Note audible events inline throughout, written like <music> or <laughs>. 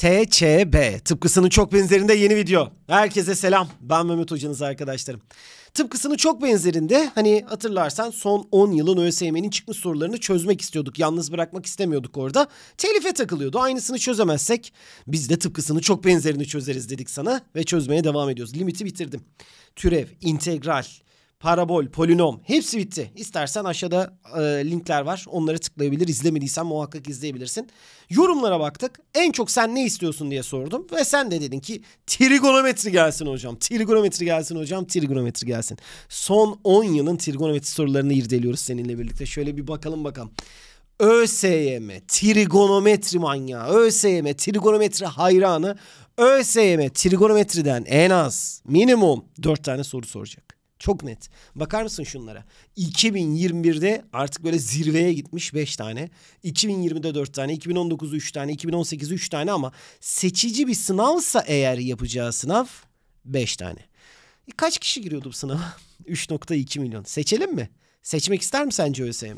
TÇB. Tıpkısının çok benzerinde yeni video. Herkese selam. Ben Mehmet Hocanız arkadaşlarım. Tıpkısının çok benzerinde hani hatırlarsan son 10 yılın ÖSYM'nin çıkmış sorularını çözmek istiyorduk. Yalnız bırakmak istemiyorduk orada. Telife takılıyordu. Aynısını çözemezsek biz de tıpkısının çok benzerini çözeriz dedik sana ve çözmeye devam ediyoruz. Limiti bitirdim. Türev, integral, parabol, polinom hepsi bitti. İstersen aşağıda e, linkler var. Onları tıklayabilir. İzlemediysen muhakkak izleyebilirsin. Yorumlara baktık. En çok sen ne istiyorsun diye sordum. Ve sen de dedin ki trigonometri gelsin hocam. Trigonometri gelsin hocam. Trigonometri gelsin. Son 10 yılın trigonometri sorularını irdeliyoruz seninle birlikte. Şöyle bir bakalım bakalım. ÖSYM trigonometri manyağı, ÖSYM trigonometri hayranı, ÖSYM trigonometriden en az minimum 4 tane soru soracak. Çok net. Bakar mısın şunlara? 2021'de artık böyle zirveye gitmiş 5 tane. 2020'de 4 tane, 2019'da 3 tane, 2018'de 3 tane ama seçici bir sınavsa eğer yapacağı sınav 5 tane. E kaç kişi giriyordu bu sınava? 3.2 <laughs> milyon. Seçelim mi? Seçmek ister mi sence ÖSYM?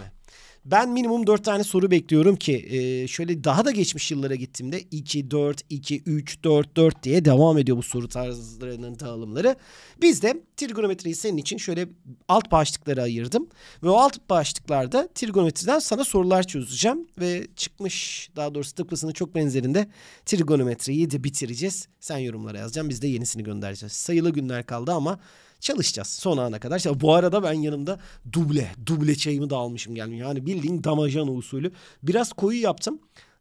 Ben minimum 4 tane soru bekliyorum ki e, şöyle daha da geçmiş yıllara gittiğimde 2, 4, 2, 3, 4, 4 diye devam ediyor bu soru tarzlarının dağılımları. Biz de trigonometriyi senin için şöyle alt başlıklara ayırdım. Ve o alt başlıklarda trigonometriden sana sorular çözeceğim. Ve çıkmış daha doğrusu tıpkısının çok benzerinde trigonometriyi de bitireceğiz. Sen yorumlara yazacaksın biz de yenisini göndereceğiz. Sayılı günler kaldı ama Çalışacağız son ana kadar. İşte bu arada ben yanımda duble, duble çayımı da almışım gelmiyor. Yani bildiğin damajana usulü. Biraz koyu yaptım.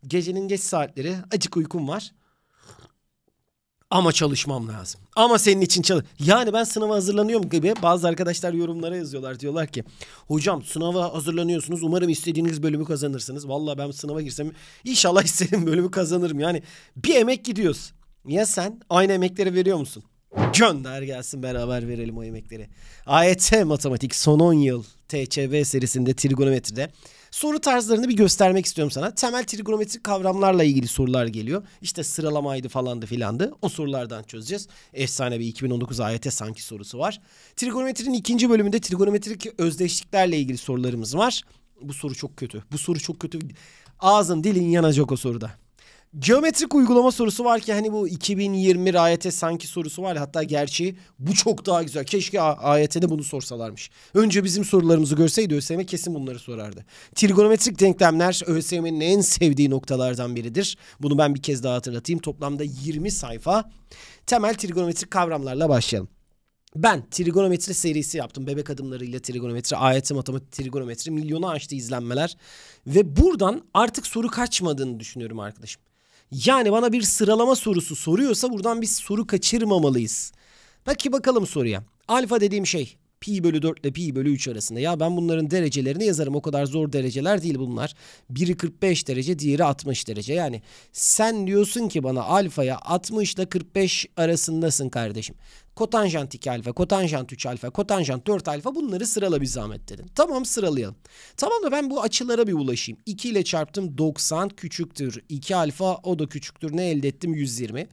Gecenin geç saatleri acık uykum var. Ama çalışmam lazım. Ama senin için çalış. Yani ben sınava hazırlanıyorum gibi bazı arkadaşlar yorumlara yazıyorlar. Diyorlar ki hocam sınava hazırlanıyorsunuz. Umarım istediğiniz bölümü kazanırsınız. Vallahi ben sınava girsem inşallah <laughs> istediğim bölümü kazanırım. Yani bir emek gidiyoruz. Ya sen aynı emekleri veriyor musun? Gönder gelsin beraber verelim o yemekleri. AYT e matematik son 10 yıl TÇB serisinde trigonometride soru tarzlarını bir göstermek istiyorum sana. Temel trigonometrik kavramlarla ilgili sorular geliyor. İşte sıralamaydı falandı filandı. O sorulardan çözeceğiz. Efsane bir 2019 AYT e sanki sorusu var. Trigonometrinin ikinci bölümünde trigonometrik özdeşliklerle ilgili sorularımız var. Bu soru çok kötü. Bu soru çok kötü. Ağzın dilin yanacak o soruda. Geometrik uygulama sorusu var ki hani bu 2020 AYT sanki sorusu var ya hatta gerçi bu çok daha güzel. Keşke AYT'de bunu sorsalarmış. Önce bizim sorularımızı görseydi ÖSYM kesin bunları sorardı. Trigonometrik denklemler ÖSYM'nin en sevdiği noktalardan biridir. Bunu ben bir kez daha hatırlatayım. Toplamda 20 sayfa temel trigonometrik kavramlarla başlayalım. Ben trigonometri serisi yaptım. Bebek adımlarıyla trigonometri, AYT matematik trigonometri milyonu aştı izlenmeler. Ve buradan artık soru kaçmadığını düşünüyorum arkadaşım. Yani bana bir sıralama sorusu soruyorsa buradan bir soru kaçırmamalıyız. Peki bakalım soruya. Alfa dediğim şey pi bölü 4 ile pi bölü 3 arasında. Ya ben bunların derecelerini yazarım. O kadar zor dereceler değil bunlar. Biri 45 derece, diğeri 60 derece. Yani sen diyorsun ki bana alfaya 60 ile 45 arasındasın kardeşim. Kotanjant 2 alfa, kotanjant 3 alfa, kotanjant 4 alfa bunları sırala bir zahmet dedin. Tamam sıralayalım. Tamam da ben bu açılara bir ulaşayım. 2 ile çarptım 90 küçüktür. 2 alfa o da küçüktür. Ne elde ettim? 120.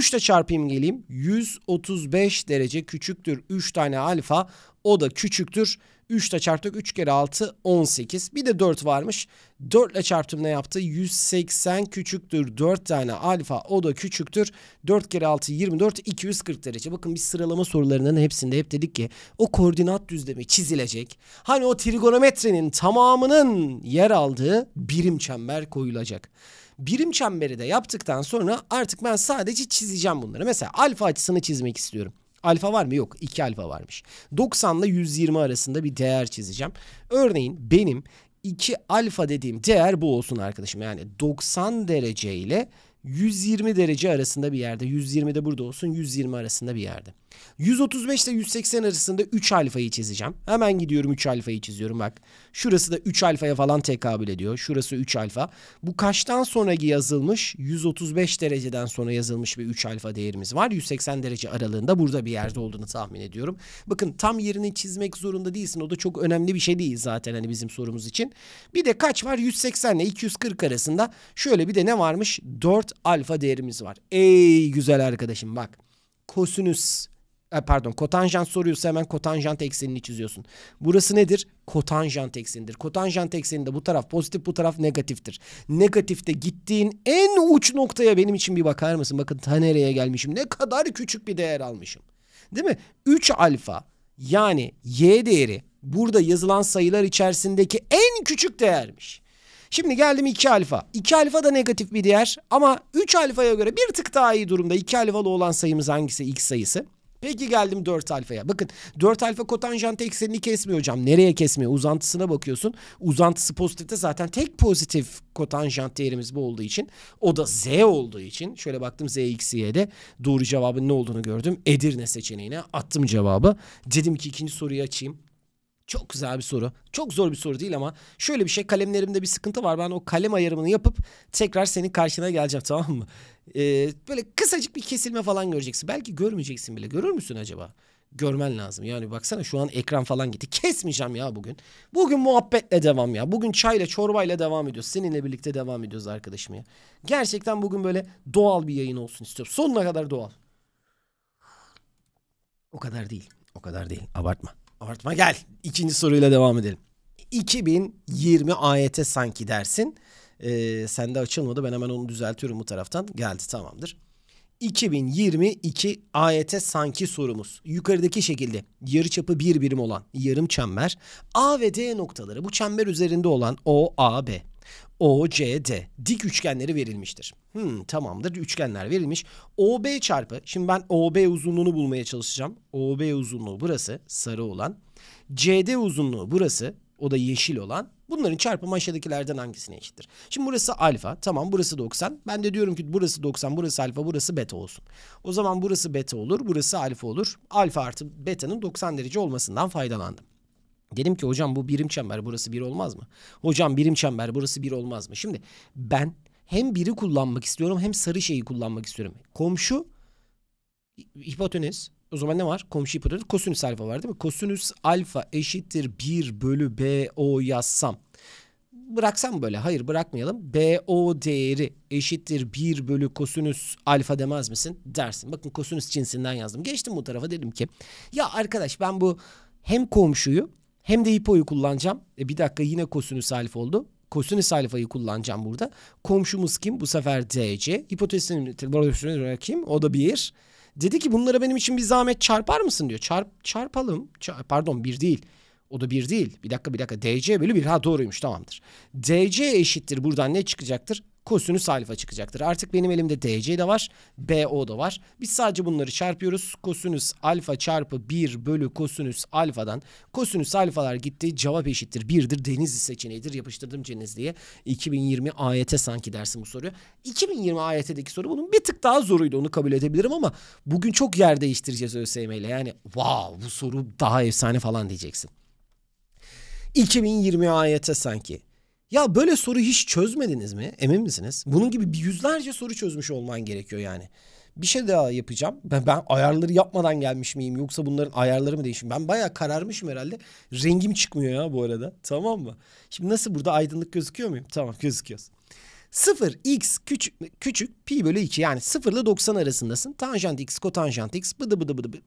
3 ile çarpayım geleyim. 135 derece küçüktür 3 tane alfa. O da küçüktür. 3 ile çarptık 3 kere 6 18. Bir de 4 varmış. 4 ile çarptım ne yaptı? 180 küçüktür 4 tane alfa o da küçüktür. 4 kere 6 24 240 derece. Bakın biz sıralama sorularının hepsinde hep dedik ki o koordinat düzlemi çizilecek. Hani o trigonometrenin tamamının yer aldığı birim çember koyulacak. Birim çemberi de yaptıktan sonra artık ben sadece çizeceğim bunları. Mesela alfa açısını çizmek istiyorum. Alfa var mı? Yok. 2 alfa varmış. 90 ile 120 arasında bir değer çizeceğim. Örneğin benim 2 alfa dediğim değer bu olsun arkadaşım. Yani 90 derece ile 120 derece arasında bir yerde. 120 de burada olsun. 120 arasında bir yerde. 135 ile 180 arasında 3 alfayı çizeceğim. Hemen gidiyorum 3 alfayı çiziyorum bak. Şurası da 3 alfaya falan tekabül ediyor. Şurası 3 alfa. Bu kaçtan sonraki yazılmış? 135 dereceden sonra yazılmış bir 3 alfa değerimiz var. 180 derece aralığında burada bir yerde olduğunu tahmin ediyorum. Bakın tam yerini çizmek zorunda değilsin. O da çok önemli bir şey değil zaten hani bizim sorumuz için. Bir de kaç var? 180 ile 240 arasında. Şöyle bir de ne varmış? 4 alfa değerimiz var. Ey güzel arkadaşım bak. Kosinüs e, pardon kotanjant soruyorsa hemen kotanjant eksenini çiziyorsun. Burası nedir? Kotanjant eksenidir. Kotanjant ekseninde bu taraf pozitif bu taraf negatiftir. Negatifte gittiğin en uç noktaya benim için bir bakar mısın? Bakın ta nereye gelmişim. Ne kadar küçük bir değer almışım. Değil mi? 3 alfa yani y değeri burada yazılan sayılar içerisindeki en küçük değermiş. Şimdi geldim 2 alfa. 2 alfa da negatif bir değer ama 3 alfaya göre bir tık daha iyi durumda. 2 alfalı olan sayımız hangisi? X sayısı. Peki geldim 4 alfaya. Bakın 4 alfa kotanjant eksenini kesmiyor hocam. Nereye kesmiyor? Uzantısına bakıyorsun. Uzantısı pozitifte zaten tek pozitif kotanjant değerimiz bu olduğu için. O da z olduğu için. Şöyle baktım z x y'de doğru cevabın ne olduğunu gördüm. Edirne seçeneğine attım cevabı. Dedim ki ikinci soruyu açayım. Çok güzel bir soru. Çok zor bir soru değil ama şöyle bir şey kalemlerimde bir sıkıntı var. Ben o kalem ayarımını yapıp tekrar senin karşına geleceğim <laughs> tamam mı? Ee, böyle kısacık bir kesilme falan göreceksin. Belki görmeyeceksin bile. Görür müsün acaba? Görmen lazım. Yani baksana şu an ekran falan gitti. <laughs> Kesmeyeceğim ya bugün. Bugün muhabbetle devam ya. Bugün çayla çorbayla devam ediyoruz. Seninle birlikte devam ediyoruz arkadaşım ya. Gerçekten bugün böyle doğal bir yayın olsun istiyorum. Sonuna kadar doğal. O kadar değil. O kadar değil. Abartma. Artma gel. İkinci soruyla devam edelim. 2020 ayete sanki dersin. Ee, sende açılmadı. Ben hemen onu düzeltiyorum bu taraftan. Geldi tamamdır. 2022 ayete sanki sorumuz. Yukarıdaki şekilde yarıçapı bir birim olan yarım çember A ve D noktaları bu çember üzerinde olan O, A, B OCD dik üçgenleri verilmiştir. Hmm, tamamdır üçgenler verilmiş. OB çarpı şimdi ben OB uzunluğunu bulmaya çalışacağım. OB uzunluğu burası sarı olan. CD uzunluğu burası o da yeşil olan. Bunların çarpımı aşağıdakilerden hangisine eşittir? Şimdi burası alfa. Tamam burası 90. Ben de diyorum ki burası 90, burası alfa, burası beta olsun. O zaman burası beta olur, burası alfa olur. Alfa artı beta'nın 90 derece olmasından faydalandım. Dedim ki hocam bu birim çember burası bir olmaz mı? Hocam birim çember burası bir olmaz mı? Şimdi ben hem biri kullanmak istiyorum hem sarı şeyi kullanmak istiyorum. Komşu hipotenüs. O zaman ne var? Komşu hipotenüs kosinüs alfa var değil mi? Kosinüs alfa eşittir 1 bölü BO yazsam. Bıraksam böyle. Hayır bırakmayalım. BO değeri eşittir 1 bölü kosinüs alfa demez misin? Dersin. Bakın kosinüs cinsinden yazdım. Geçtim bu tarafa dedim ki ya arkadaş ben bu hem komşuyu hem de hipoyu kullanacağım. E bir dakika yine kosinüs alfa oldu. Kosinüs alfayı kullanacağım burada. Komşumuz kim? Bu sefer DC. Hipotenüsünü kim? O da bir. Dedi ki bunlara benim için bir zahmet çarpar mısın diyor. Çarp, çarpalım. Çarp, pardon bir değil. O da bir değil. Bir dakika bir dakika. DC bölü bir. Ha doğruymuş tamamdır. DC eşittir. Buradan ne çıkacaktır? kosinüs alfa çıkacaktır. Artık benim elimde DC de var, BO da var. Biz sadece bunları çarpıyoruz. Kosinüs alfa çarpı 1 bölü kosinüs alfadan. Kosinüs alfalar gitti. Cevap eşittir 1'dir. Denizli seçeneğidir. Yapıştırdım Denizli'ye. 2020 AYT sanki dersim bu soru. 2020 AYT'deki soru bunun bir tık daha zoruydu. Onu kabul edebilirim ama bugün çok yer değiştireceğiz ÖSYM ile. Yani wow bu soru daha efsane falan diyeceksin. 2020 AYT sanki. Ya böyle soru hiç çözmediniz mi? Emin misiniz? Bunun gibi bir yüzlerce soru çözmüş olman gerekiyor yani. Bir şey daha yapacağım. Ben, ben ayarları yapmadan gelmiş miyim yoksa bunların ayarları mı değişmiş? Ben bayağı kararmışım herhalde. Rengim çıkmıyor ya bu arada. Tamam mı? Şimdi nasıl burada aydınlık gözüküyor muyum? Tamam gözüküyoruz. 0 x küçük, küçük pi bölü 2 yani 0 ile 90 arasındasın. Tanjant x kotanjant x bıdı bıdı bıdı, bıdı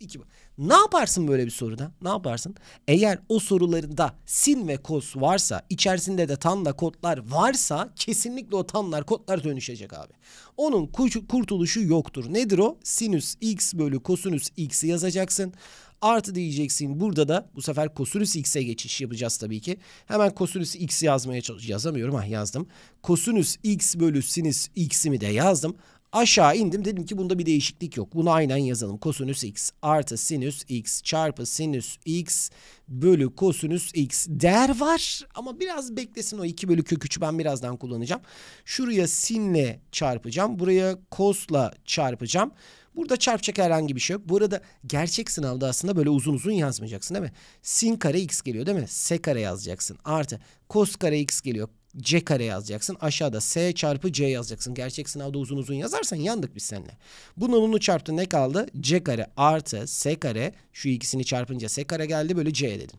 iki. Ne yaparsın böyle bir soruda? Ne yaparsın? Eğer o sorularında sin ve kos varsa, içerisinde de tanla kodlar varsa kesinlikle o tanlar kodlar dönüşecek abi. Onun kurtuluşu yoktur. Nedir o? Sinüs x bölü kosinüs x'i yazacaksın. Artı diyeceksin burada da bu sefer kosinüs x'e geçiş yapacağız tabii ki. Hemen kosinüs x'i yazmaya çalış yazamıyorum. Ah yazdım. Kosinüs x bölü sinüs x'imi de yazdım. Aşağı indim dedim ki bunda bir değişiklik yok. Bunu aynen yazalım. Kosinüs x artı sinüs x çarpı sinüs x bölü kosinüs x değer var. Ama biraz beklesin o 2 bölü kök 3'ü ben birazdan kullanacağım. Şuraya sinle çarpacağım. Buraya kosla çarpacağım. Burada çarpacak herhangi bir şey yok. Bu arada gerçek sınavda aslında böyle uzun uzun yazmayacaksın değil mi? Sin kare x geliyor değil mi? S kare yazacaksın. Artı kos kare x geliyor. C kare yazacaksın. Aşağıda S çarpı C yazacaksın. Gerçek sınavda uzun uzun yazarsan yandık biz seninle. Bunu bunu çarptı ne kaldı? C kare artı S kare. Şu ikisini çarpınca S kare geldi. Böyle C dedin.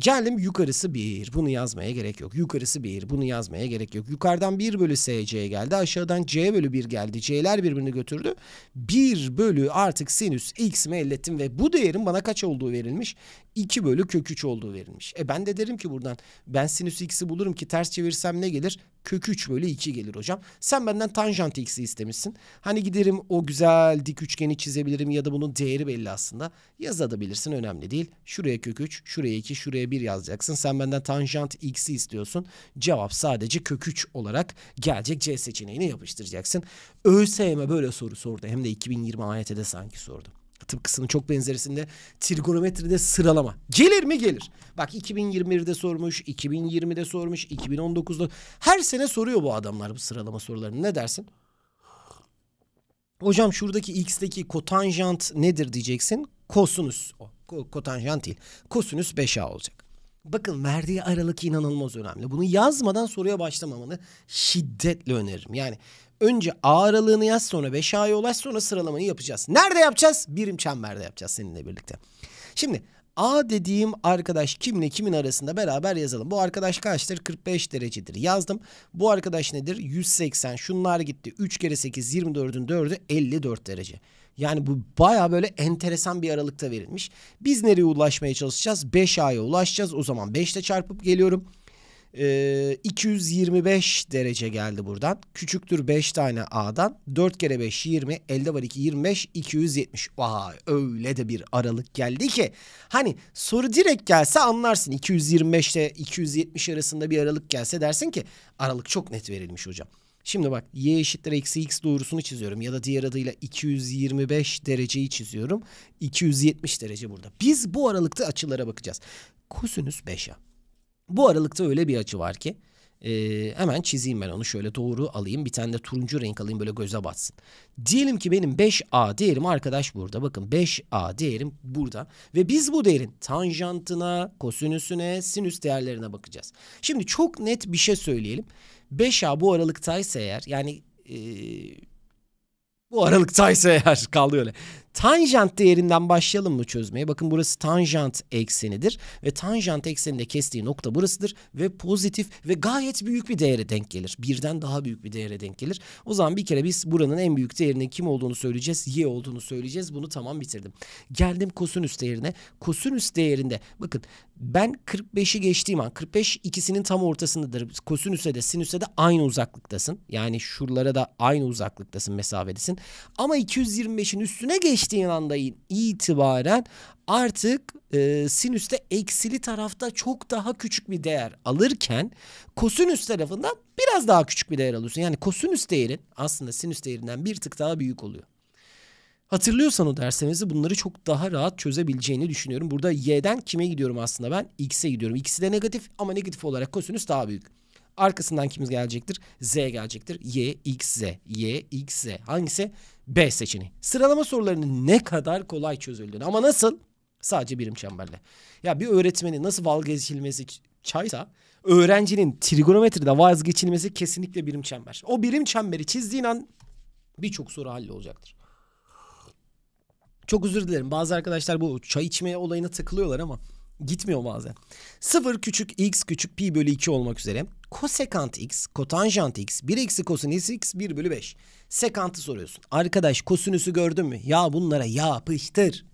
Celim yukarısı 1. Bunu yazmaya gerek yok. Yukarısı 1. Bunu yazmaya gerek yok. Yukarıdan 1 bölü SC geldi. Aşağıdan C bölü 1 geldi. C'ler birbirini götürdü. 1 bölü artık sinüs x'imi ellettim ve bu değerin bana kaç olduğu verilmiş? 2 bölü kök 3 olduğu verilmiş. E ben de derim ki buradan ben sinüs x'i bulurum ki ters çevirsem ne gelir? kök 3 bölü 2 gelir hocam. Sen benden tanjant x'i istemişsin. Hani giderim o güzel dik üçgeni çizebilirim ya da bunun değeri belli aslında. Yazabilirsin önemli değil. Şuraya kök 3, şuraya 2, şuraya 1 yazacaksın. Sen benden tanjant x'i istiyorsun. Cevap sadece kök 3 olarak gelecek C seçeneğini yapıştıracaksın. ÖSYM böyle soru sordu. Hem de 2020 AYT'de sanki sordu tıpkısının çok benzerisinde trigonometride sıralama. Gelir mi gelir. Bak 2021'de sormuş, 2020'de sormuş, 2019'da. Her sene soruyor bu adamlar bu sıralama sorularını. Ne dersin? Hocam şuradaki x'teki kotanjant nedir diyeceksin. Kosinüs. Ko kotanjant değil. Kosinüs 5a olacak. Bakın verdiği aralık inanılmaz önemli. Bunu yazmadan soruya başlamamanı şiddetle öneririm. Yani Önce A aralığını yaz sonra 5 A'ya ulaş sonra sıralamayı yapacağız. Nerede yapacağız? Birim çemberde yapacağız seninle birlikte. Şimdi A dediğim arkadaş kimle kimin arasında beraber yazalım. Bu arkadaş kaçtır? 45 derecedir. Yazdım. Bu arkadaş nedir? 180. Şunlar gitti. 3 kere 8 24'ün 4'ü 54 derece. Yani bu baya böyle enteresan bir aralıkta verilmiş. Biz nereye ulaşmaya çalışacağız? 5A'ya ulaşacağız. O zaman 5 ile çarpıp geliyorum e, ee, 225 derece geldi buradan. Küçüktür 5 tane A'dan. 4 kere 5 20. Elde var 2 25 270. Vay öyle de bir aralık geldi ki. Hani soru direkt gelse anlarsın. 225 ile 270 arasında bir aralık gelse dersin ki aralık çok net verilmiş hocam. Şimdi bak y eşittir eksi x doğrusunu çiziyorum ya da diğer adıyla 225 dereceyi çiziyorum. 270 derece burada. Biz bu aralıkta açılara bakacağız. Kosinüs 5'e. Bu aralıkta öyle bir açı var ki e, hemen çizeyim ben onu şöyle doğru alayım. Bir tane de turuncu renk alayım böyle göze batsın. Diyelim ki benim 5A değerim arkadaş burada. Bakın 5A değerim burada. Ve biz bu değerin tanjantına, kosinüsüne, sinüs değerlerine bakacağız. Şimdi çok net bir şey söyleyelim. 5A bu aralıktaysa eğer yani... E, bu aralıktaysa eğer <laughs> kaldı öyle. Tanjant değerinden başlayalım mı çözmeye? Bakın burası tanjant eksenidir ve tanjant ekseninde kestiği nokta burasıdır ve pozitif ve gayet büyük bir değere denk gelir. Birden daha büyük bir değere denk gelir. O zaman bir kere biz buranın en büyük değerinin kim olduğunu söyleyeceğiz. Y olduğunu söyleyeceğiz. Bunu tamam bitirdim. Geldim kosinüs değerine. Kosinüs değerinde bakın ben 45'i geçtiğim an 45 ikisinin tam ortasındadır. Kosinüse de sinüse de aynı uzaklıktasın. Yani şuralara da aynı uzaklıktasın mesafedesin. Ama 225'in üstüne geçtiğin anda itibaren artık e, sinüste eksili tarafta çok daha küçük bir değer alırken kosinüs tarafında biraz daha küçük bir değer alıyorsun. Yani kosinüs değerin aslında sinüs değerinden bir tık daha büyük oluyor. Hatırlıyorsan o derslerinizi bunları çok daha rahat çözebileceğini düşünüyorum. Burada y'den kime gidiyorum aslında ben? x'e gidiyorum. X'i de negatif ama negatif olarak kosinüs daha büyük. Arkasından kim gelecektir? Z gelecektir. Y, X, Z. Y, X, Z. Hangisi? B seçeneği. Sıralama sorularının ne kadar kolay çözüldüğünü ama nasıl? Sadece birim çemberle. Ya bir öğretmenin nasıl vazgeçilmesi çaysa öğrencinin trigonometride vazgeçilmesi kesinlikle birim çember. O birim çemberi çizdiğin an birçok soru olacaktır. Çok özür dilerim. Bazı arkadaşlar bu çay içmeye olayına takılıyorlar ama gitmiyor bazen. 0 küçük x küçük pi bölü 2 olmak üzere kosekant x, kotanjant x, 1 eksi kosinüs x 1 bölü 5. Sekantı soruyorsun. Arkadaş kosinüsü gördün mü? Ya bunlara yapıştır.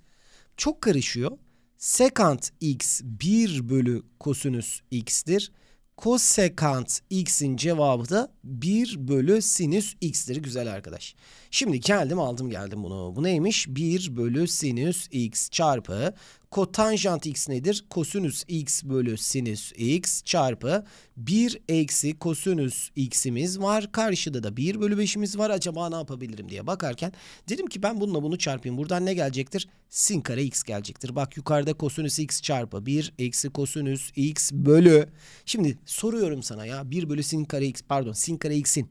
Çok karışıyor. Sekant x 1 bölü kosinüs x'tir. Kosekant x'in cevabı da 1 bölü sinüs x'tir güzel arkadaş. Şimdi geldim aldım geldim bunu. Bu neymiş? 1 bölü sinüs x çarpı kotanjant x nedir? Kosinüs x bölü sinüs x çarpı 1 eksi kosinüs x'imiz var. Karşıda da 1 bölü 5'imiz var. Acaba ne yapabilirim diye bakarken dedim ki ben bununla bunu çarpayım. Buradan ne gelecektir? Sin kare x gelecektir. Bak yukarıda kosinüs x çarpı 1 eksi kosinüs x bölü. Şimdi soruyorum sana ya 1 bölü sin kare x pardon sin kare x'in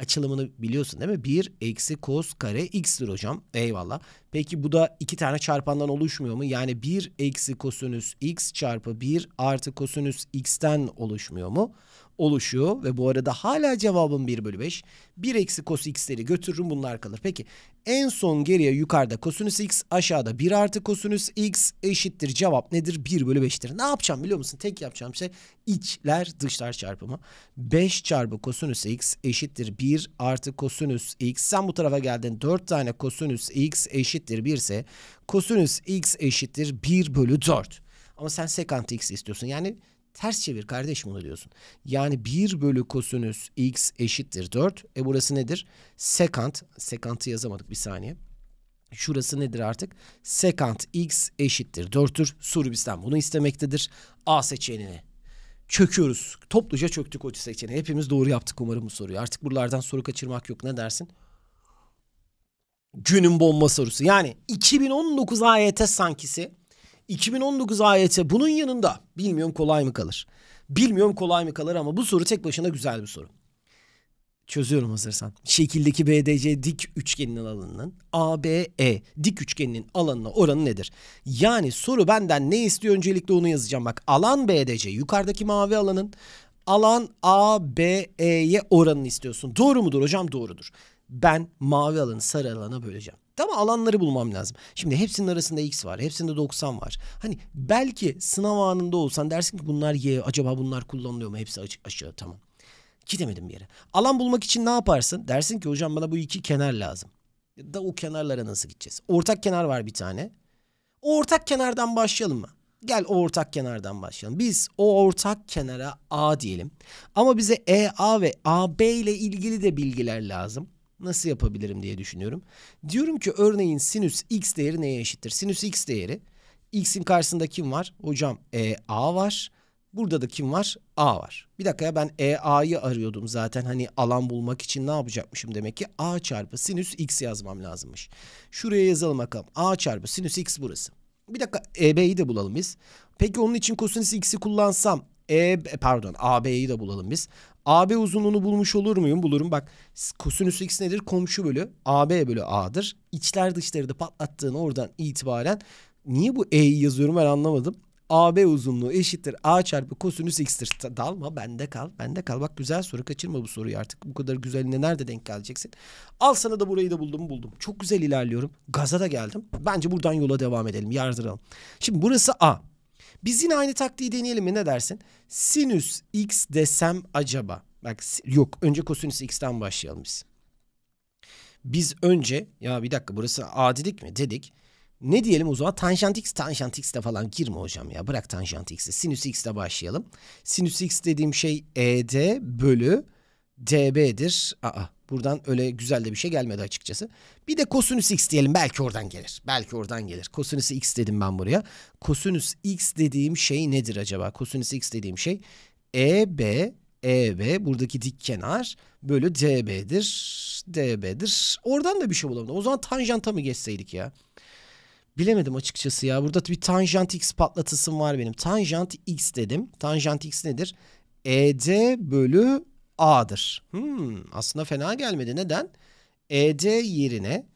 açılımını biliyorsun değil mi? 1 eksi cos kare x'tir hocam. Eyvallah. Peki bu da iki tane çarpandan oluşmuyor mu? Yani 1 eksi kosinüs x çarpı 1 artı kosinüs x'ten oluşmuyor mu? oluşuyor ve bu arada hala cevabım 1 bölü 5. 1 eksi cos x'leri götürürüm bunlar kalır. Peki en son geriye yukarıda kosinüs x aşağıda 1 artı kosinüs x eşittir cevap nedir? 1 bölü 5'tir. Ne yapacağım biliyor musun? Tek yapacağım şey içler dışlar çarpımı. 5 çarpı kosinüs x eşittir 1 artı kosinüs x. Sen bu tarafa geldin 4 tane kosinüs x eşittir 1 ise kosinüs x eşittir 1 bölü 4. Ama sen sekant x istiyorsun. Yani Ters çevir kardeşim onu diyorsun. Yani 1 bölü kosinüs x eşittir 4. E burası nedir? Sekant. Sekantı yazamadık bir saniye. Şurası nedir artık? Sekant x eşittir 4'tür. Soru bizden bunu istemektedir. A seçeneğine çöküyoruz. Topluca çöktük o seçeneği. Hepimiz doğru yaptık umarım bu soruyu. Artık buralardan soru kaçırmak yok. Ne dersin? Günün bomba sorusu. Yani 2019 AYT sankisi 2019 AYT bunun yanında bilmiyorum kolay mı kalır? Bilmiyorum kolay mı kalır ama bu soru tek başına güzel bir soru. Çözüyorum hazırsan. Şekildeki BDC dik üçgeninin alanının ABE dik üçgeninin alanına oranı nedir? Yani soru benden ne istiyor öncelikle onu yazacağım. Bak alan BDC yukarıdaki mavi alanın alan ABE'ye oranını istiyorsun. Doğru mudur hocam? Doğrudur. Ben mavi alanı sarı alana böleceğim gitti ama alanları bulmam lazım. Şimdi hepsinin arasında x var. Hepsinde 90 var. Hani belki sınav anında olsan dersin ki bunlar y. Acaba bunlar kullanılıyor mu? Hepsi aşağı tamam. Gidemedim bir yere. Alan bulmak için ne yaparsın? Dersin ki hocam bana bu iki kenar lazım. Ya da o kenarlara nasıl gideceğiz? Ortak kenar var bir tane. O ortak kenardan başlayalım mı? Gel o ortak kenardan başlayalım. Biz o ortak kenara A diyelim. Ama bize EA ve AB ile ilgili de bilgiler lazım nasıl yapabilirim diye düşünüyorum. Diyorum ki örneğin sinüs x değeri neye eşittir? Sinüs x değeri x'in karşısında kim var? Hocam e, a var. Burada da kim var? A var. Bir dakika ya ben e a'yı arıyordum zaten. Hani alan bulmak için ne yapacakmışım demek ki? A çarpı sinüs x yazmam lazımmış. Şuraya yazalım bakalım. A çarpı sinüs x burası. Bir dakika EB'yi de bulalım biz. Peki onun için kosinüs x'i kullansam e, pardon AB'yi de bulalım biz. AB uzunluğunu bulmuş olur muyum? Bulurum. Bak kosinüs x nedir? Komşu bölü AB bölü A'dır. İçler dışları da patlattığın oradan itibaren niye bu E'yi yazıyorum ben anlamadım. AB uzunluğu eşittir A çarpı kosinüs x'tir. Dalma bende kal. Bende kal. Bak güzel soru. Kaçırma bu soruyu artık. Bu kadar güzeline nerede denk geleceksin? Al sana da burayı da buldum buldum. Çok güzel ilerliyorum. Gaza da geldim. Bence buradan yola devam edelim. Yardıralım. Şimdi burası A. Biz yine aynı taktiği deneyelim mi ne dersin? Sinüs x desem acaba? Bak yok önce kosinüs x'ten başlayalım biz. Biz önce ya bir dakika burası a dedik mi dedik. Ne diyelim o zaman tanjant x tanjant x de falan girme hocam ya bırak tanjant x'i sinüs x ile başlayalım. Sinüs x dediğim şey ed bölü db'dir. Aa Buradan öyle güzel de bir şey gelmedi açıkçası. Bir de kosinüs x diyelim belki oradan gelir. Belki oradan gelir. Kosinüs x dedim ben buraya. Kosinüs x dediğim şey nedir acaba? Kosinüs x dediğim şey EB EB buradaki dik kenar bölü DB'dir. DB'dir. Oradan da bir şey bulamadım. O zaman tanjanta mı geçseydik ya? Bilemedim açıkçası ya. Burada bir tanjant x patlatısım var benim. Tanjant x dedim. Tanjant x nedir? ED bölü A'dır. Hmm, aslında fena gelmedi. Neden? ED yerine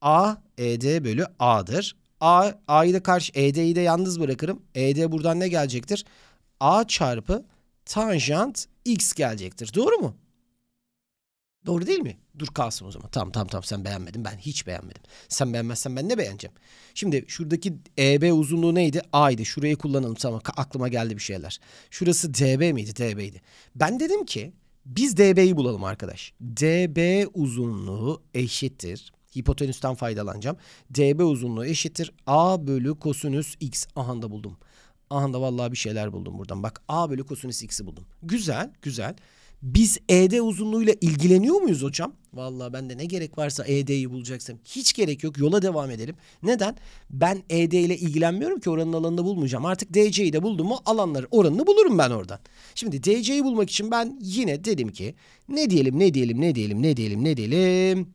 A ED bölü A'dır. A, A'yı da karşı ED'yi de yalnız bırakırım. ED buradan ne gelecektir? A çarpı tanjant X gelecektir. Doğru mu? Doğru değil mi? Dur kalsın o zaman. Tamam tamam tamam sen beğenmedin. Ben hiç beğenmedim. Sen beğenmezsen ben ne beğeneceğim? Şimdi şuradaki EB uzunluğu neydi? A'ydı. Şurayı kullanalım. Tamam aklıma geldi bir şeyler. Şurası DB miydi? DB'ydi. Ben dedim ki biz DB'yi bulalım arkadaş. DB uzunluğu eşittir. Hipotenüsten faydalanacağım. DB uzunluğu eşittir. A bölü kosinüs x. Aha da buldum. Aha da vallahi bir şeyler buldum buradan. Bak A bölü kosinüs x'i buldum. Güzel, güzel. Biz ED uzunluğuyla ilgileniyor muyuz hocam? Vallahi de ne gerek varsa ED'yi bulacaksam hiç gerek yok. Yola devam edelim. Neden? Ben ED ile ilgilenmiyorum ki oranın alanını bulmayacağım. Artık DC'yi de buldum mu alanları oranını bulurum ben oradan. Şimdi DC'yi bulmak için ben yine dedim ki ne diyelim ne diyelim ne diyelim ne diyelim ne diyelim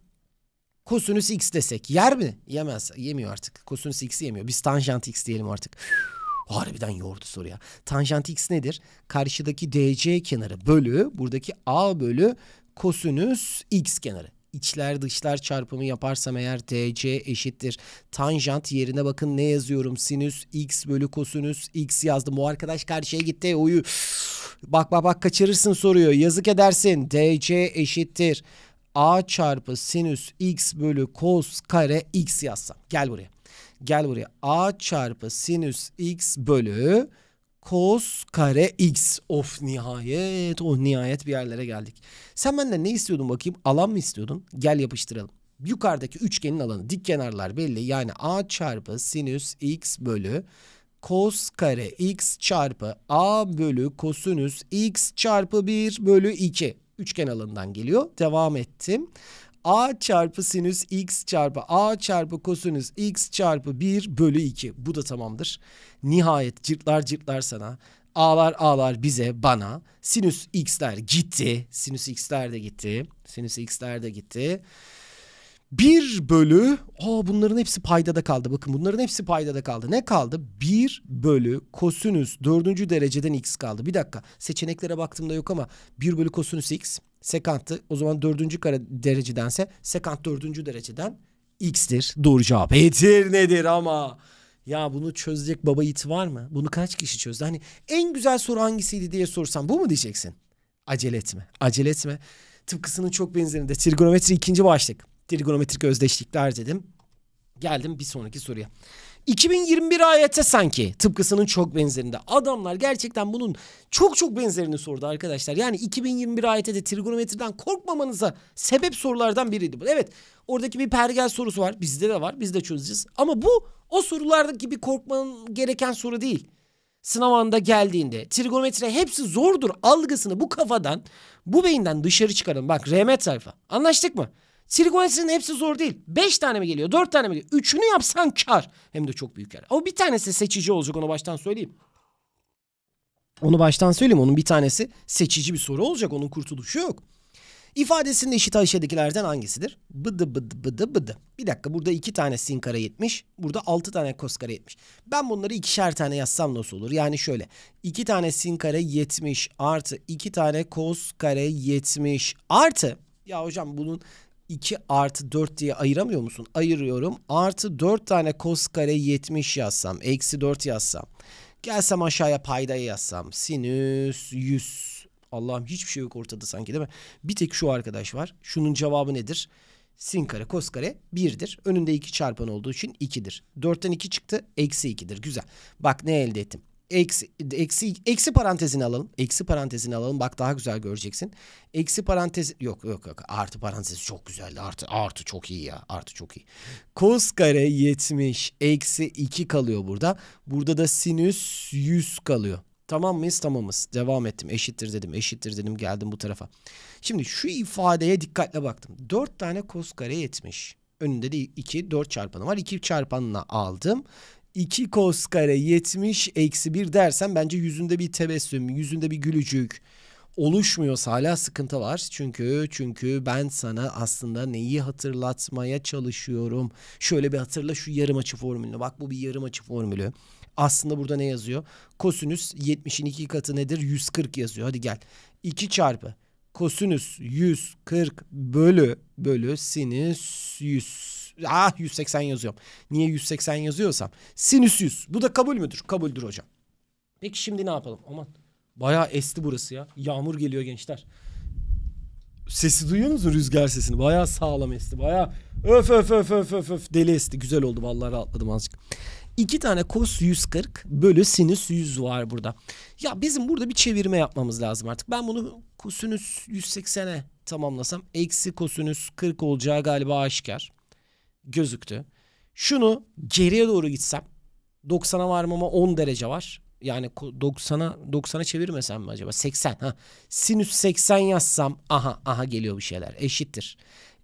kosinüs x desek yer mi? Yemez. Yemiyor artık. Kosinüs x'i yemiyor. Biz tanjant x diyelim artık. Harbiden yordu soru ya. Tanjant x nedir? Karşıdaki dc kenarı bölü buradaki a bölü kosinüs x kenarı. İçler dışlar çarpımı yaparsam eğer dc eşittir. Tanjant yerine bakın ne yazıyorum? Sinüs x bölü kosinüs x yazdım. Bu arkadaş karşıya gitti. Oyu bak bak bak kaçırırsın soruyor. Yazık edersin. dc eşittir. a çarpı sinüs x bölü kos kare x yazsam. Gel buraya. Gel buraya. A çarpı sinüs x bölü kos kare x. Of nihayet oh nihayet bir yerlere geldik. Sen benden ne istiyordun bakayım? Alan mı istiyordun? Gel yapıştıralım. Yukarıdaki üçgenin alanı dik kenarlar belli. Yani a çarpı sinüs x bölü kos kare x çarpı a bölü kosinüs x çarpı 1 bölü 2. Üçgen alanından geliyor. Devam ettim a çarpı sinüs x çarpı a çarpı kosinüs x çarpı 1 bölü 2. Bu da tamamdır. Nihayet cırtlar cırtlar sana. A'lar A'lar bize bana. Sinüs x'ler gitti. Sinüs x'ler de gitti. Sinüs x'ler de gitti. 1 bölü o bunların hepsi paydada kaldı. Bakın bunların hepsi paydada kaldı. Ne kaldı? 1 bölü kosinüs 4. dereceden x kaldı. Bir dakika seçeneklere baktığımda yok ama 1 bölü kosinüs x sekantı o zaman dördüncü kare derecedense sekant dördüncü dereceden x'tir. Doğru cevap etir nedir ama ya bunu çözecek baba it var mı? Bunu kaç kişi çözdü? Hani en güzel soru hangisiydi diye sorsam bu mu diyeceksin? Acele etme. Acele etme. Tıpkısının çok benzerinde trigonometri ikinci başlık. Trigonometrik özdeşlikler dedim. Geldim bir sonraki soruya. 2021 AYT sanki tıpkısının çok benzerinde. Adamlar gerçekten bunun çok çok benzerini sordu arkadaşlar. Yani 2021 de trigonometriden korkmamanıza sebep sorulardan biriydi bu. Evet oradaki bir pergel sorusu var. Bizde de var. Biz de çözeceğiz. Ama bu o sorularda gibi korkmanın gereken soru değil. Sınav anında geldiğinde trigonometri hepsi zordur algısını bu kafadan bu beyinden dışarı çıkarın. Bak RM sayfa. Anlaştık mı? Trigonometrinin hepsi zor değil. Beş tane mi geliyor? Dört tane mi geliyor? Üçünü yapsan kar. Hem de çok büyük kar. Ama bir tanesi seçici olacak onu baştan söyleyeyim. Onu baştan söyleyeyim. Onun bir tanesi seçici bir soru olacak. Onun kurtuluşu yok. İfadesinde eşit Ayşe'dekilerden hangisidir? Bıdı bıdı bıdı bıdı. Bir dakika burada iki tane sin kare yetmiş, Burada altı tane kos kare yetmiş. Ben bunları ikişer tane yazsam nasıl olur? Yani şöyle. iki tane sin kare yetmiş artı iki tane kos kare yetmiş artı. Ya hocam bunun 2 artı 4 diye ayıramıyor musun? Ayırıyorum. Artı 4 tane kos kare 70 yazsam. Eksi 4 yazsam. Gelsem aşağıya paydayı yazsam. Sinüs 100. Allah'ım hiçbir şey yok ortada sanki değil mi? Bir tek şu arkadaş var. Şunun cevabı nedir? Sin kare kos kare 1'dir. Önünde 2 çarpan olduğu için 2'dir. 4'ten 2 çıktı. Eksi 2'dir. Güzel. Bak ne elde ettim eksi, eksi, eksi parantezini alalım. Eksi parantezini alalım. Bak daha güzel göreceksin. Eksi parantez yok yok yok. Artı parantezi çok güzeldi. Artı artı çok iyi ya. Artı çok iyi. Kos kare 70 eksi 2 kalıyor burada. Burada da sinüs 100 kalıyor. Tamam mıyız? Tamamız. Devam ettim. Eşittir dedim. Eşittir dedim. Geldim bu tarafa. Şimdi şu ifadeye dikkatle baktım. 4 tane kos kare 70. Önünde de 2, 4 çarpanı var. 2 çarpanına aldım. 2 kos kare 70 eksi 1 dersen bence yüzünde bir tebessüm, yüzünde bir gülücük oluşmuyorsa hala sıkıntı var. Çünkü çünkü ben sana aslında neyi hatırlatmaya çalışıyorum. Şöyle bir hatırla şu yarım açı formülünü. Bak bu bir yarım açı formülü. Aslında burada ne yazıyor? Kosinüs 70'in 2 katı nedir? 140 yazıyor. Hadi gel. 2 çarpı kosinüs 140 bölü bölü sinüs 100 ah 180 yazıyorum. Niye 180 yazıyorsam? Sinüs 100. Bu da kabul müdür? Kabuldür hocam. Peki şimdi ne yapalım? Aman bayağı esti burası ya. Yağmur geliyor gençler. Sesi duyuyor musun rüzgar sesini? Bayağı sağlam esti. Bayağı öf öf öf öf öf öf deli esti. Güzel oldu vallahi rahatladım azıcık. İki tane cos 140 bölü sinüs 100 var burada. Ya bizim burada bir çevirme yapmamız lazım artık. Ben bunu kosinüs 180'e tamamlasam eksi kosinüs 40 olacağı galiba aşikar gözüktü. Şunu geriye doğru gitsem 90'a varmama 10 derece var. Yani 90'a 90'a çevirmesem mi acaba? 80 ha. Sinüs 80 yazsam aha aha geliyor bir şeyler. Eşittir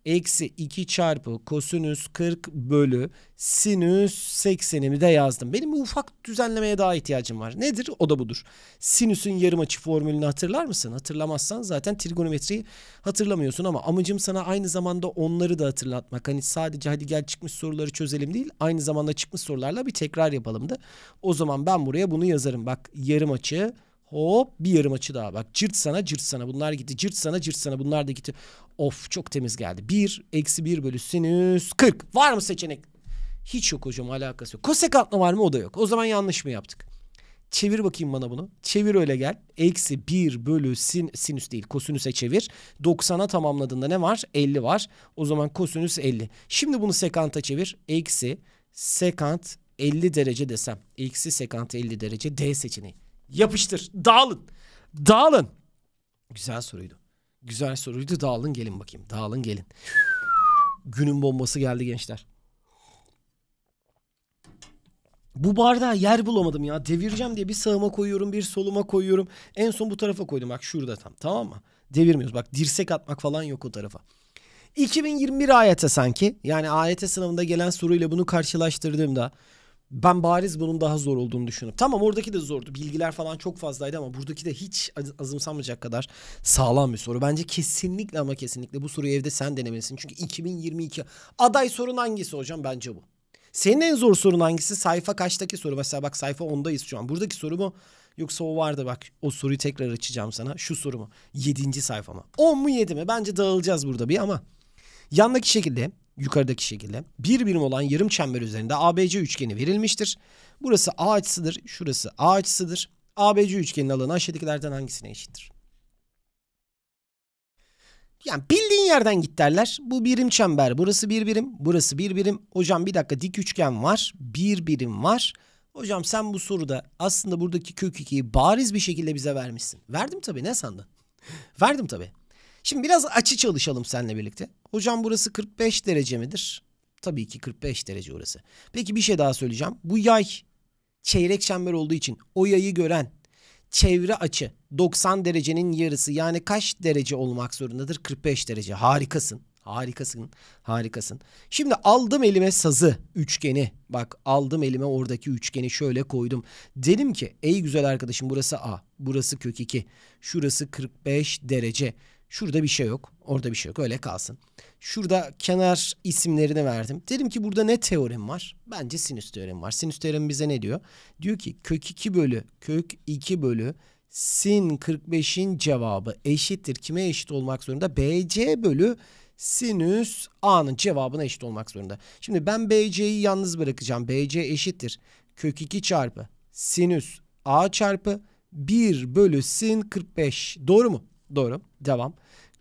eksi 2 çarpı kosinüs 40 bölü sinüs 80'imi de yazdım. Benim bir ufak düzenlemeye daha ihtiyacım var. Nedir? O da budur. Sinüsün yarım açı formülünü hatırlar mısın? Hatırlamazsan zaten trigonometriyi hatırlamıyorsun ama amacım sana aynı zamanda onları da hatırlatmak. Hani sadece hadi gel çıkmış soruları çözelim değil. Aynı zamanda çıkmış sorularla bir tekrar yapalım da. O zaman ben buraya bunu yazarım. Bak yarım açı Hop bir yarım açı daha bak. Cırt sana cırt sana bunlar gitti. Cırt sana cırt sana bunlar da gitti. Of çok temiz geldi. 1 eksi 1 bölü sinüs 40. Var mı seçenek? Hiç yok hocam alakası yok. Kosekantla var mı o da yok. O zaman yanlış mı yaptık? Çevir bakayım bana bunu. Çevir öyle gel. Eksi 1 bölü sin, sinüs değil kosinüse çevir. 90'a tamamladığında ne var? 50 var. O zaman kosinüs 50. Şimdi bunu sekanta çevir. Eksi sekant 50 derece desem. Eksi sekant 50 derece D seçeneği. Yapıştır. Dağılın. Dağılın. Güzel soruydu. Güzel soruydu. Dağılın gelin bakayım. Dağılın gelin. Günün bombası geldi gençler. Bu bardağı yer bulamadım ya. Devireceğim diye bir sağıma koyuyorum, bir soluma koyuyorum. En son bu tarafa koydum. Bak şurada tam. Tamam mı? Devirmiyoruz. Bak dirsek atmak falan yok o tarafa. 2021 ayete sanki. Yani ayete sınavında gelen soruyla bunu karşılaştırdığımda ben bariz bunun daha zor olduğunu düşünüp tamam oradaki de zordu bilgiler falan çok fazlaydı ama buradaki de hiç azımsanmayacak kadar sağlam bir soru. Bence kesinlikle ama kesinlikle bu soruyu evde sen denemelisin çünkü 2022 aday sorun hangisi hocam bence bu. Senin en zor sorun hangisi? Sayfa kaçtaki soru? Mesela bak sayfa 10'dayız şu an. Buradaki soru mu? Yoksa o vardı bak o soruyu tekrar açacağım sana. Şu soru mu? 7. sayfa mı? 10 mu 7 mi? Bence dağılacağız burada bir ama. Yandaki şekilde yukarıdaki şekilde bir birim olan yarım çember üzerinde ABC üçgeni verilmiştir. Burası A açısıdır, şurası A açısıdır. ABC üçgenin alanı aşağıdakilerden hangisine eşittir? Yani bildiğin yerden git derler. Bu birim çember. Burası bir birim. Burası bir birim. Hocam bir dakika dik üçgen var. Bir birim var. Hocam sen bu soruda aslında buradaki kök 2'yi bariz bir şekilde bize vermişsin. Verdim tabii ne sandın? <laughs> Verdim tabii. Şimdi biraz açı çalışalım seninle birlikte. Hocam burası 45 derece midir? Tabii ki 45 derece orası. Peki bir şey daha söyleyeceğim. Bu yay çeyrek çember olduğu için o yayı gören çevre açı 90 derecenin yarısı yani kaç derece olmak zorundadır? 45 derece. Harikasın. Harikasın. Harikasın. Şimdi aldım elime sazı, üçgeni. Bak aldım elime oradaki üçgeni şöyle koydum. Dedim ki ey güzel arkadaşım burası A, burası kök 2, şurası 45 derece. Şurada bir şey yok. Orada bir şey yok. Öyle kalsın. Şurada kenar isimlerini verdim. Dedim ki burada ne teorem var? Bence sinüs teoremi var. Sinüs teoremi bize ne diyor? Diyor ki kök 2 bölü kök 2 bölü sin 45'in cevabı eşittir. Kime eşit olmak zorunda? BC bölü sinüs A'nın cevabına eşit olmak zorunda. Şimdi ben BC'yi yalnız bırakacağım. BC eşittir. Kök 2 çarpı sinüs A çarpı 1 bölü sin 45. Doğru mu? Doğru. Devam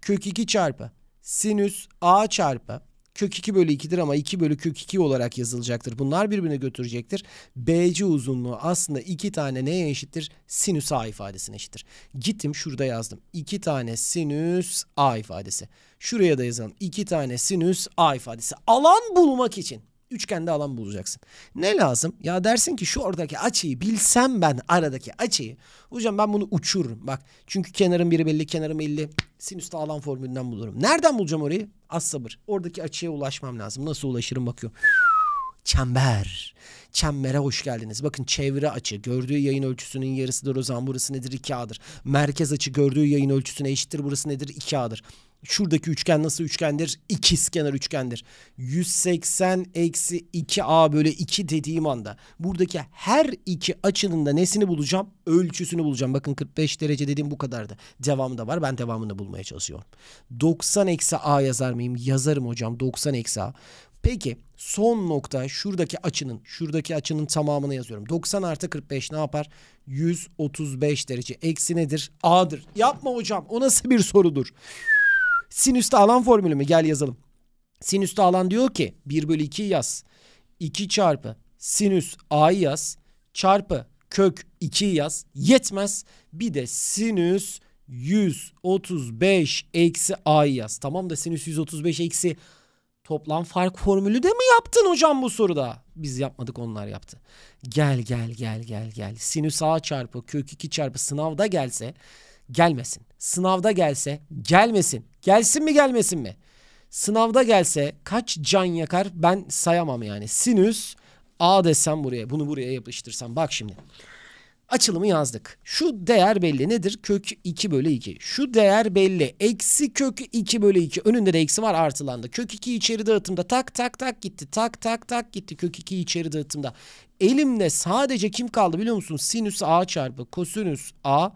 kök 2 çarpı sinüs a çarpı kök 2 bölü 2'dir ama 2 bölü kök 2 olarak yazılacaktır. Bunlar birbirine götürecektir. BC uzunluğu aslında 2 tane neye eşittir? Sinüs A ifadesine eşittir. Gittim şurada yazdım. 2 tane sinüs A ifadesi. Şuraya da yazalım. 2 tane sinüs A ifadesi. Alan bulmak için Üçgende alan bulacaksın. Ne lazım? Ya dersin ki şu oradaki açıyı bilsem ben aradaki açıyı. Hocam ben bunu uçururum. Bak çünkü kenarın biri belli kenarım elli. Sinüste alan formülünden bulurum. Nereden bulacağım orayı? Az sabır. Oradaki açıya ulaşmam lazım. Nasıl ulaşırım bakıyorum. Çember. Çembere hoş geldiniz. Bakın çevre açı gördüğü yayın ölçüsünün yarısıdır o zaman burası nedir 2A'dır. Merkez açı gördüğü yayın ölçüsüne eşittir burası nedir 2A'dır şuradaki üçgen nasıl üçgendir? İkiz kenar üçgendir. 180 eksi 2a bölü 2 dediğim anda buradaki her iki açının da nesini bulacağım? Ölçüsünü bulacağım. Bakın 45 derece dediğim bu kadardı. Devamı da var. Ben devamını bulmaya çalışıyorum. 90 eksi a yazar mıyım? Yazarım hocam. 90 eksi a. Peki son nokta şuradaki açının şuradaki açının tamamını yazıyorum. 90 artı 45 ne yapar? 135 derece eksi nedir? A'dır. Yapma hocam o nasıl bir sorudur? Sinüste alan formülü mü? Gel yazalım. Sinüste alan diyor ki 1 bölü 2 yaz. 2 çarpı sinüs a'yı yaz. Çarpı kök 2 yaz. Yetmez. Bir de sinüs 135 eksi a'yı yaz. Tamam da sinüs 135 eksi toplam fark formülü de mi yaptın hocam bu soruda? Biz yapmadık onlar yaptı. Gel gel gel gel gel. Sinüs a çarpı kök 2 çarpı sınavda gelse gelmesin. Sınavda gelse gelmesin. Gelsin mi gelmesin mi? Sınavda gelse kaç can yakar ben sayamam yani. Sinüs A desem buraya bunu buraya yapıştırsam bak şimdi. Açılımı yazdık. Şu değer belli nedir? Kök 2 bölü 2. Şu değer belli. Eksi kök 2 bölü 2. Önünde de eksi var artılandı. Kök 2 içeri dağıtımda tak tak tak gitti. Tak tak tak gitti. Kök 2 içeri dağıtımda. Elimde sadece kim kaldı biliyor musun? Sinüs A çarpı kosinüs A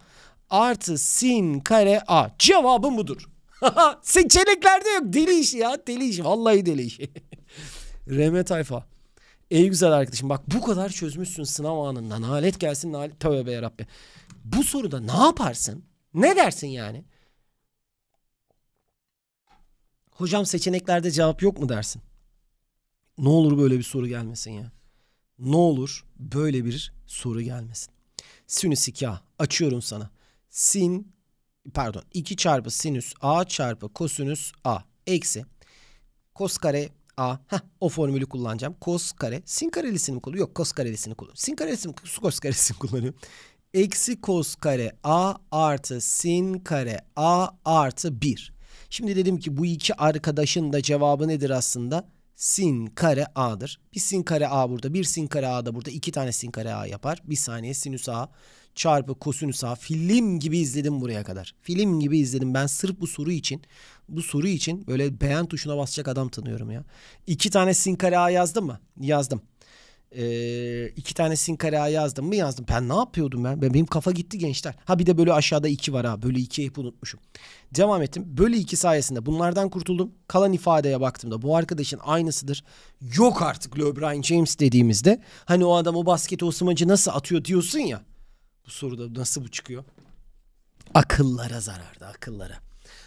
artı sin kare a. Cevabım budur. <laughs> Seçeneklerde yok. Deli işi ya. Deli işi. Vallahi deli işi. <laughs> RM tayfa. Ey güzel arkadaşım bak bu kadar çözmüşsün sınav anında. Nalet gelsin nalet. Tövbe yarabbi. Bu soruda ne yaparsın? Ne dersin yani? Hocam seçeneklerde cevap yok mu dersin? Ne olur böyle bir soru gelmesin ya. Ne olur böyle bir soru gelmesin. Sünüsika açıyorum sana sin pardon 2 çarpı sinüs a çarpı kosinüs a eksi kos kare a. Heh, o formülü kullanacağım. Kos kare sin karelisini mi kullanıyorum? Yok kos karelisini kullanıyorum. Sin karelisini su kos karesini <laughs> kullanıyorum. Eksi kos kare a artı sin kare a artı 1. Şimdi dedim ki bu iki arkadaşın da cevabı nedir aslında? sin kare a'dır. Bir sin kare a burada, bir sin kare a da burada. iki tane sin kare a yapar. Bir saniye sinüs a çarpı kosinüs a film gibi izledim buraya kadar. Film gibi izledim. Ben sırf bu soru için bu soru için böyle beğen tuşuna basacak adam tanıyorum ya. İki tane sin kare a yazdım mı? Yazdım. Ee, iki tane sin kare a yazdım mı? Yazdım. Ben ne yapıyordum ben? ben? Benim kafa gitti gençler. Ha bir de böyle aşağıda iki var ha. Böyle ikiyi hep unutmuşum. Devam ettim. Böyle iki sayesinde bunlardan kurtuldum. Kalan ifadeye baktığımda bu arkadaşın aynısıdır. Yok artık LeBron James dediğimizde. Hani o adam o basketi o smacı nasıl atıyor diyorsun ya. Bu soruda nasıl bu çıkıyor? Akıllara zarardı akıllara.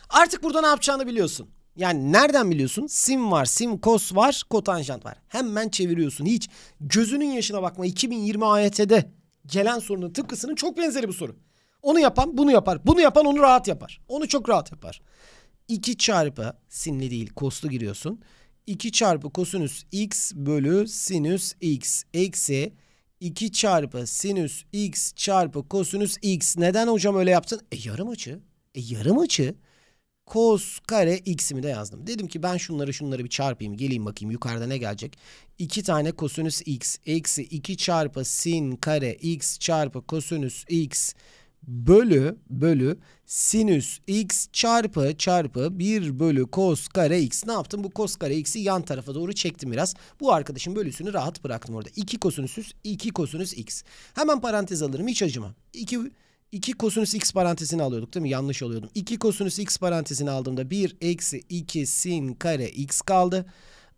Artık burada ne yapacağını biliyorsun. Yani nereden biliyorsun? Sim var, sim kos var, kotanjant var. Hemen çeviriyorsun. Hiç gözünün yaşına bakma. 2020 AYT'de gelen sorunun tıpkısının çok benzeri bu soru. Onu yapan bunu yapar. Bunu yapan onu rahat yapar. Onu çok rahat yapar. 2 çarpı sinli değil koslu giriyorsun. 2 çarpı kosinüs x bölü sinüs x eksi 2 çarpı sinüs x çarpı kosinüs x. Neden hocam öyle yaptın? E yarım açı. E yarım açı. Kos kare x'imi de yazdım. Dedim ki ben şunları şunları bir çarpayım. Geleyim bakayım yukarıda ne gelecek. 2 tane kosinüs x eksi 2 çarpı sin kare x çarpı kosinüs x bölü bölü sinüs x çarpı çarpı 1 bölü kos kare x ne yaptım? Bu kos kare x'i yan tarafa doğru çektim biraz. Bu arkadaşın bölüsünü rahat bıraktım orada. 2 kosinüs 2 kosinüs x. Hemen parantez alırım hiç acıma. 2 2 kosinüs x parantezini alıyorduk değil mi? Yanlış alıyordum. 2 kosinüs x parantezini aldığımda 1 eksi 2 sin kare x kaldı.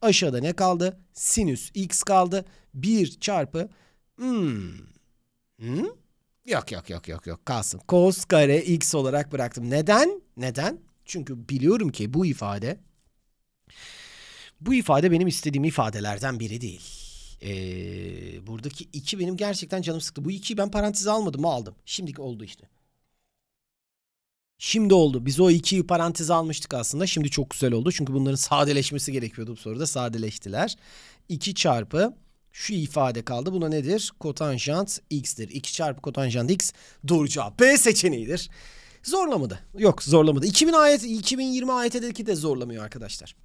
Aşağıda ne kaldı? Sinüs x kaldı. 1 çarpı hmm. Hmm? Yok yok yok yok yok kalsın. Cos kare x olarak bıraktım. Neden? Neden? Çünkü biliyorum ki bu ifade bu ifade benim istediğim ifadelerden biri değil. Ee, buradaki iki benim gerçekten canım sıktı. Bu ikiyi ben parantez almadım aldım. Şimdiki oldu işte. Şimdi oldu. Biz o ikiyi parantez almıştık aslında. Şimdi çok güzel oldu. Çünkü bunların sadeleşmesi gerekiyordu bu soruda. Sadeleştiler. 2 çarpı şu ifade kaldı. Buna nedir? Kotanjant x'dir. 2 çarpı kotanjant x doğru cevap B seçeneğidir. Zorlamadı. Yok zorlamadı. 2000 ayet, 2020 AYT'deki de zorlamıyor arkadaşlar.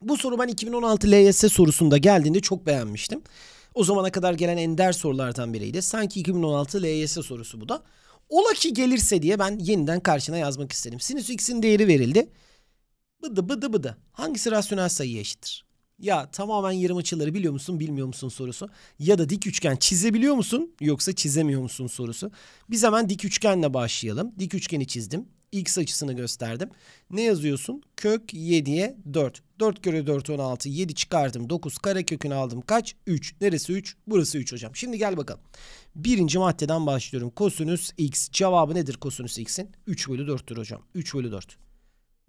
Bu soru ben 2016 LYS sorusunda geldiğinde çok beğenmiştim. O zamana kadar gelen ender sorulardan biriydi. Sanki 2016 LYS sorusu bu da. Ola ki gelirse diye ben yeniden karşına yazmak istedim. Sinüs x'in değeri verildi. Bıdı bıdı bıdı. Hangisi rasyonel sayıya eşittir? Ya tamamen yarım açıları biliyor musun bilmiyor musun sorusu. Ya da dik üçgen çizebiliyor musun yoksa çizemiyor musun sorusu. Biz hemen dik üçgenle başlayalım. Dik üçgeni çizdim. X açısını gösterdim. Ne yazıyorsun? Kök 7'ye 4. 4 kare 4 16. 7 çıkardım. 9 kare kökünü aldım. Kaç? 3. Neresi 3? Burası 3 hocam. Şimdi gel bakalım. Birinci maddeden başlıyorum. Kosinüs X. Cevabı nedir kosinüs X'in? 3 bölü 4'tür hocam. 3 bölü 4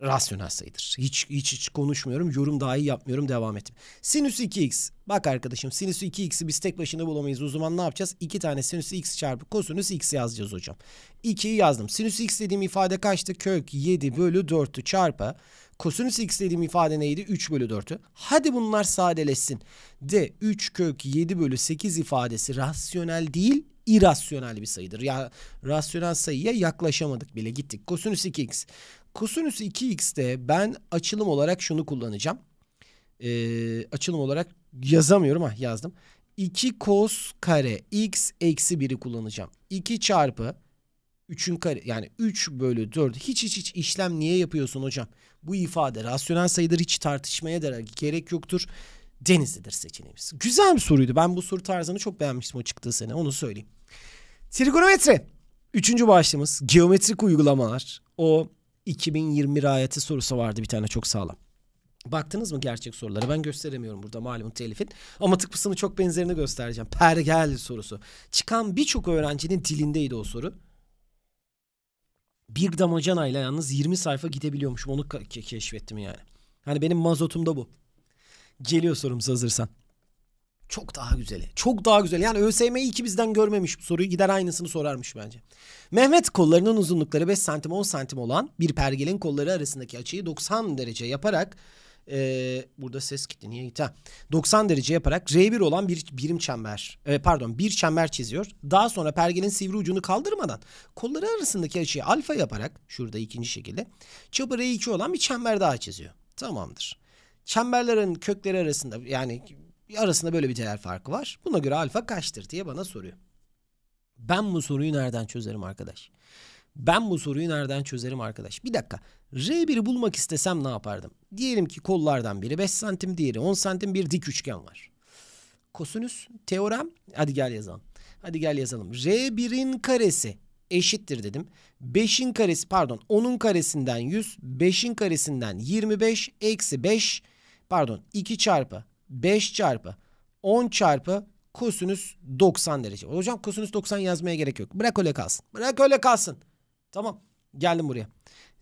rasyonel sayıdır. Hiç, hiç hiç konuşmuyorum. Yorum dahi yapmıyorum. Devam ettim. Sinüs 2x. Bak arkadaşım sinüs 2x'i biz tek başına bulamayız. O zaman ne yapacağız? 2 tane sinüs x çarpı kosinüs x yazacağız hocam. 2'yi yazdım. Sinüs x dediğim ifade kaçtı? Kök 7 bölü 4'tü çarpı. Kosinüs x dediğim ifade neydi? 3 bölü 4'tü. Hadi bunlar sadeleşsin. D, 3 kök 7 bölü 8 ifadesi rasyonel değil irrasyonel bir sayıdır. Ya rasyonel sayıya yaklaşamadık bile gittik. Kosinüs 2x. Kosinüs 2x'te ben açılım olarak şunu kullanacağım. Ee, açılım olarak yazamıyorum. ha yazdım. 2 kos kare x eksi 1'i kullanacağım. 2 çarpı 3'ün kare yani 3 bölü 4 hiç hiç hiç işlem niye yapıyorsun hocam? Bu ifade rasyonel sayıdır hiç tartışmaya da gerek yoktur. Denizli'dir seçeneğimiz. Güzel bir soruydu. Ben bu soru tarzını çok beğenmiştim o çıktığı sene onu söyleyeyim. Trigonometri. Üçüncü başlığımız geometrik uygulamalar. O 2020 ra'yeti sorusu vardı bir tane çok sağlam. Baktınız mı gerçek soruları? Ben gösteremiyorum burada malumun telifin. Ama tıpkısını çok benzerini göstereceğim. Pergel sorusu. Çıkan birçok öğrencinin dilindeydi o soru. Bir damacanayla yalnız 20 sayfa gidebiliyormuşum. Onu keşfettim yani. Hani benim mazotum da bu. Geliyor sorumuz hazırsan. Çok daha güzeli. Çok daha güzel. Yani ÖSYM'yi iki bizden görmemiş bu soruyu. Gider aynısını sorarmış bence. Mehmet kollarının uzunlukları 5 santim 10 santim olan bir pergelin kolları arasındaki açıyı 90 derece yaparak e, burada ses gitti niye gitti? 90 derece yaparak R1 olan bir birim çember e, pardon bir çember çiziyor. Daha sonra pergelin sivri ucunu kaldırmadan kolları arasındaki açıyı alfa yaparak şurada ikinci şekilde çapı R2 olan bir çember daha çiziyor. Tamamdır. Çemberlerin kökleri arasında yani arasında böyle bir değer farkı var. Buna göre alfa kaçtır diye bana soruyor. Ben bu soruyu nereden çözerim arkadaş? Ben bu soruyu nereden çözerim arkadaş? Bir dakika. R1'i bulmak istesem ne yapardım? Diyelim ki kollardan biri 5 santim, diğeri 10 santim bir dik üçgen var. Kosinüs, teorem. Hadi gel yazalım. Hadi gel yazalım. R1'in karesi eşittir dedim. 5'in karesi pardon 10'un karesinden 100, 5'in karesinden 25 eksi 5 pardon 2 çarpı 5 çarpı 10 çarpı kosinüs 90 derece. Hocam kosinüs 90 yazmaya gerek yok. Bırak öyle kalsın. Bırak öyle kalsın. Tamam. Geldim buraya.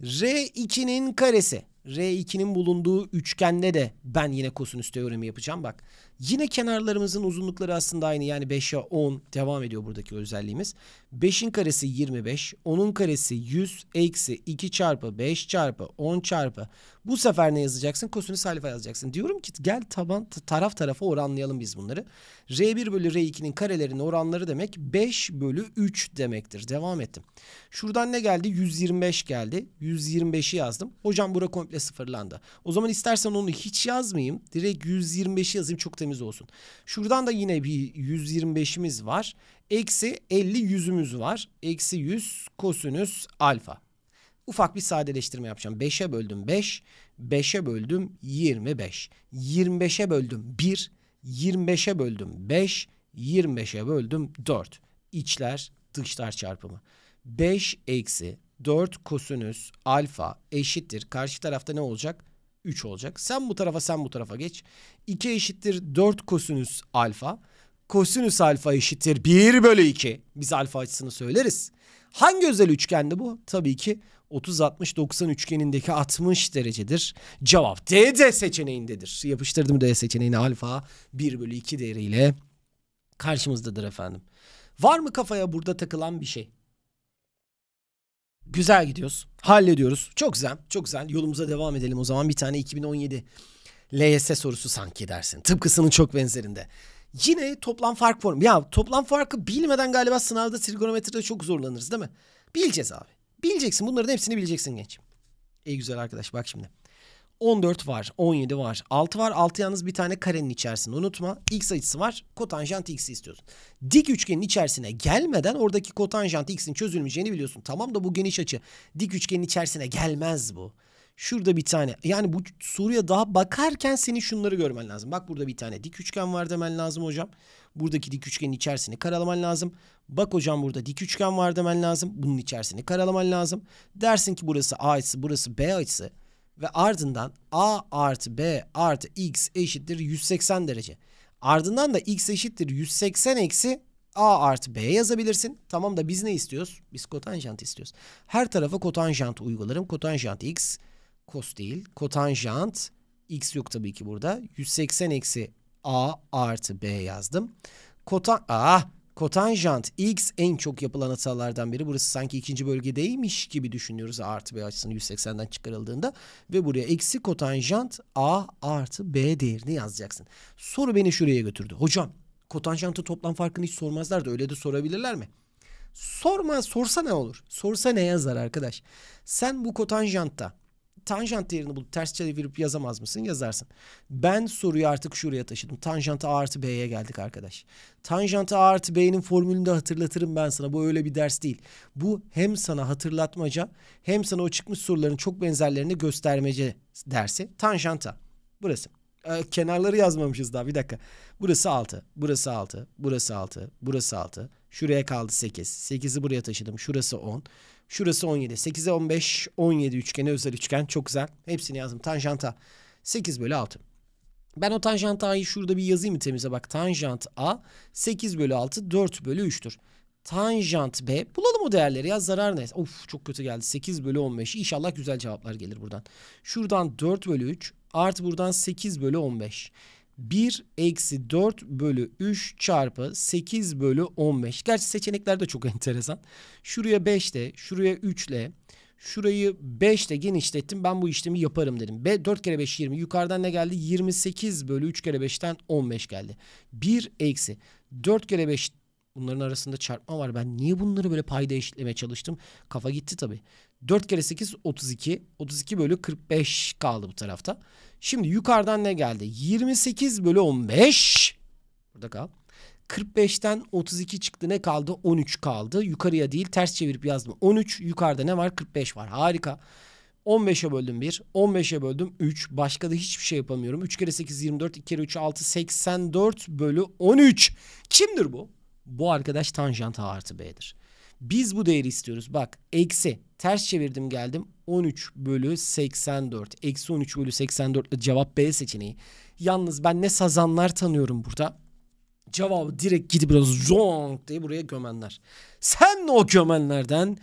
R2'nin karesi. R2'nin bulunduğu üçgende de ben yine kosinüs teoremi yapacağım. Bak Yine kenarlarımızın uzunlukları aslında aynı yani 5'e 10 devam ediyor buradaki özelliğimiz. 5'in karesi 25, 10'un karesi 100 eksi 2 çarpı 5 çarpı 10 çarpı. Bu sefer ne yazacaksın? Kosinüs alfa yazacaksın. Diyorum ki gel taban taraf tarafa oranlayalım biz bunları. R1 bölü R2'nin karelerinin oranları demek 5 bölü 3 demektir. Devam ettim. Şuradan ne geldi? 125 geldi. 125'i yazdım. Hocam bura komple sıfırlandı. O zaman istersen onu hiç yazmayayım. Direkt 125'i yazayım çok temiz olsun. Şuradan da yine bir 125'imiz var. Eksi 50 yüzümüz var. Eksi 100 kosinüs alfa. Ufak bir sadeleştirme yapacağım. 5'e böldüm 5. 5'e böldüm 25. 25'e böldüm 1. 25'e böldüm 5, 25'e böldüm 4. İçler dışlar çarpımı. 5 eksi 4 kosinüs alfa eşittir. Karşı tarafta ne olacak? 3 olacak. Sen bu tarafa sen bu tarafa geç. 2 eşittir 4 kosinüs alfa. Kosinüs alfa eşittir 1 bölü 2. Biz alfa açısını söyleriz. Hangi özel üçgende bu? Tabii ki 30-60-90 üçgenindeki 60 derecedir. Cevap DD seçeneğindedir. Yapıştırdım D seçeneğini alfa 1 bölü 2 değeriyle karşımızdadır efendim. Var mı kafaya burada takılan bir şey? Güzel gidiyoruz. Hallediyoruz. Çok güzel. Çok güzel. Yolumuza devam edelim o zaman. Bir tane 2017 LYS sorusu sanki dersin. Tıpkısının çok benzerinde. Yine toplam fark formu. Ya toplam farkı bilmeden galiba sınavda trigonometride çok zorlanırız değil mi? Bileceğiz abi. Bileceksin bunların hepsini bileceksin genç. İyi güzel arkadaş bak şimdi. 14 var, 17 var, 6 var. 6 yalnız bir tane karenin içerisinde unutma. X açısı var. Kotanjant x'i istiyorsun. Dik üçgenin içerisine gelmeden oradaki kotanjant x'in çözülmeyeceğini biliyorsun. Tamam da bu geniş açı dik üçgenin içerisine gelmez bu. Şurada bir tane. Yani bu soruya daha bakarken senin şunları görmen lazım. Bak burada bir tane dik üçgen var demen lazım hocam. Buradaki dik üçgenin içerisini karalaman lazım. Bak hocam burada dik üçgen var demen lazım. Bunun içerisini karalaman lazım. Dersin ki burası A açısı, burası B açısı. Ve ardından A artı B artı X eşittir 180 derece. Ardından da X eşittir 180 eksi A artı B yazabilirsin. Tamam da biz ne istiyoruz? Biz kotanjant istiyoruz. Her tarafa kotanjant uygularım. Kotanjant X Kos değil. Kotanjant. X yok tabii ki burada. 180 eksi A artı B yazdım. Kotan... Ah! Kotanjant x en çok yapılan hatalardan biri. Burası sanki ikinci bölgedeymiş gibi düşünüyoruz a artı b açısını 180'den çıkarıldığında. Ve buraya eksi kotanjant a artı b değerini yazacaksın. Soru beni şuraya götürdü. Hocam kotanjantı toplam farkını hiç sormazlar da öyle de sorabilirler mi? Sorma sorsa ne olur? Sorsa ne yazar arkadaş? Sen bu kotanjantta tanjant değerini bulup ters çevirip yazamaz mısın? Yazarsın. Ben soruyu artık şuraya taşıdım. Tanjant A artı B'ye geldik arkadaş. Tanjant A artı B'nin formülünü de hatırlatırım ben sana. Bu öyle bir ders değil. Bu hem sana hatırlatmaca hem sana o çıkmış soruların çok benzerlerini göstermece dersi. Tanjanta. Burası. Ee, kenarları yazmamışız daha bir dakika. Burası 6, burası 6, burası 6, burası 6. Şuraya kaldı 8. 8'i buraya taşıdım. Şurası 10. Şurası 17. 8'e 15, 17 üçgeni özel üçgen. Çok güzel. Hepsini yazdım. Tanjanta 8 bölü 6. Ben o tanjant a'yı şurada bir yazayım mı temize bak. Tanjant a 8 bölü 6 4 bölü 3'tür. Tanjant b bulalım o değerleri ya zarar ne? Of çok kötü geldi 8 bölü 15 İnşallah güzel cevaplar gelir buradan. Şuradan 4 bölü 3 artı buradan 8 bölü 15. 1 eksi 4 bölü 3 çarpı 8 bölü 15. Gerçi seçenekler de çok <laughs> enteresan. Şuraya 5 de, şuraya 3 ile, şurayı 5 ile genişlettim. Ben bu işlemi yaparım dedim. Ve 4 kere 5 20. Yukarıdan ne geldi? 28 bölü 3 kere 5'ten 15 geldi. 1 eksi 4 kere 5 Bunların arasında çarpma var. Ben niye bunları böyle payda eşitlemeye çalıştım? Kafa gitti tabii. 4 kere 8 32. 32 bölü 45 kaldı bu tarafta. Şimdi yukarıdan ne geldi? 28 bölü 15. Burada kal. 45'ten 32 çıktı ne kaldı? 13 kaldı. Yukarıya değil ters çevirip yazdım. 13 yukarıda ne var? 45 var. Harika. 15'e böldüm 1. 15'e böldüm 3. Başka da hiçbir şey yapamıyorum. 3 kere 8 24. 2 kere 3 6 84 bölü 13. Kimdir bu? Bu arkadaş tanjant a artı b'dir. Biz bu değeri istiyoruz. Bak eksi ters çevirdim geldim 13 bölü 84. Eksi 13 bölü 84 cevap B seçeneği. Yalnız ben ne sazanlar tanıyorum burada. Cevabı direkt gidip biraz zonk diye buraya gömenler. Sen o gömenlerden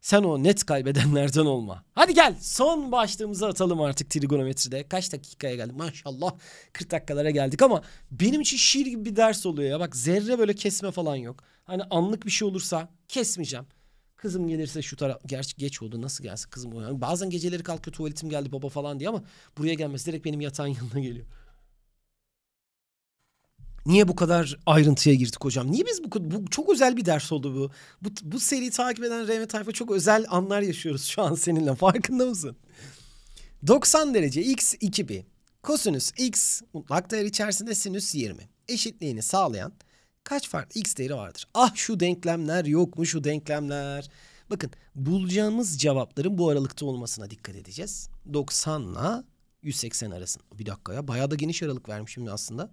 sen o net kaybedenlerden olma. Hadi gel son başlığımızı atalım artık trigonometride. Kaç dakikaya geldik maşallah 40 dakikalara geldik ama benim için şiir gibi bir ders oluyor ya. Bak zerre böyle kesme falan yok. Hani anlık bir şey olursa kesmeyeceğim. Kızım gelirse şu taraf gerçi geç oldu nasıl gelsin kızım uyan. Bazen geceleri kalkıyor tuvaletim geldi baba falan diye ama buraya gelmez direkt benim yatağın <laughs> yanına geliyor. Niye bu kadar ayrıntıya girdik hocam? Niye biz bu, bu çok özel bir ders oldu bu. Bu, bu seriyi takip eden Rehmet Tayfa çok özel anlar yaşıyoruz şu an seninle <laughs> farkında mısın? 90 derece x 2 pi. Kosinüs x mutlak değer içerisinde sinüs 20. Eşitliğini sağlayan kaç farklı x değeri vardır. Ah şu denklemler yok mu şu denklemler. Bakın bulacağımız cevapların bu aralıkta olmasına dikkat edeceğiz. 90 ile 180 arasında. Bir dakika ya bayağı da geniş aralık vermişim aslında.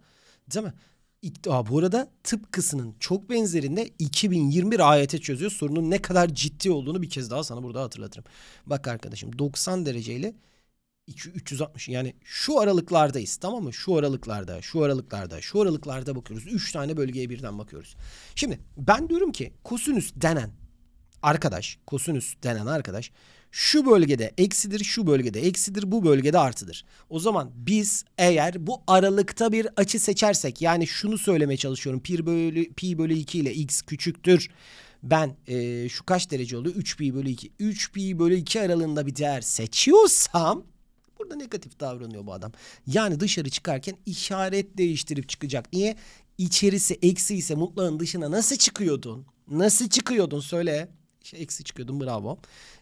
Değil mi? Aa, bu arada tıp kısının çok benzerinde 2021 AYT çözüyor. Sorunun ne kadar ciddi olduğunu bir kez daha sana burada hatırlatırım. Bak arkadaşım 90 dereceyle 360 yani şu aralıklardayız tamam mı? Şu aralıklarda, şu aralıklarda, şu aralıklarda bakıyoruz. Üç tane bölgeye birden bakıyoruz. Şimdi ben diyorum ki kosinüs denen arkadaş, kosinüs denen arkadaş şu bölgede eksidir, şu bölgede eksidir, bu bölgede artıdır. O zaman biz eğer bu aralıkta bir açı seçersek yani şunu söylemeye çalışıyorum. Pi bölü, pi bölü 2 ile x küçüktür. Ben e, şu kaç derece oluyor? 3 pi bölü 2. 3 pi bölü 2 aralığında bir değer seçiyorsam Burada negatif davranıyor bu adam. Yani dışarı çıkarken işaret değiştirip çıkacak. Niye? İçerisi eksi ise mutlağın dışına nasıl çıkıyordun? Nasıl çıkıyordun söyle. İşte eksi çıkıyordum bravo.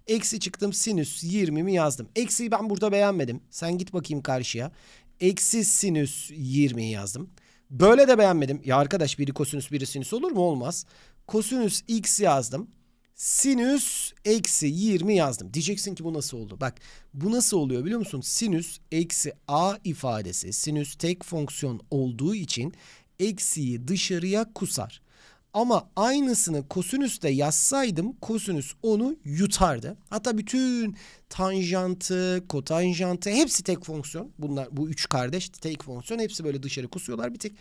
Eksi çıktım sinüs 20 mi yazdım. Eksiyi ben burada beğenmedim. Sen git bakayım karşıya. Eksi sinüs 20'yi yazdım. Böyle de beğenmedim. Ya arkadaş biri kosinüs biri sinüs olur mu? Olmaz. Kosinüs x yazdım sinüs eksi 20 yazdım. Diyeceksin ki bu nasıl oldu? Bak bu nasıl oluyor biliyor musun? Sinüs eksi a ifadesi sinüs tek fonksiyon olduğu için eksiyi dışarıya kusar. Ama aynısını de yazsaydım kosinüs onu yutardı. Hatta bütün tanjantı, kotanjantı hepsi tek fonksiyon. Bunlar bu üç kardeş tek fonksiyon. Hepsi böyle dışarı kusuyorlar. Bir tek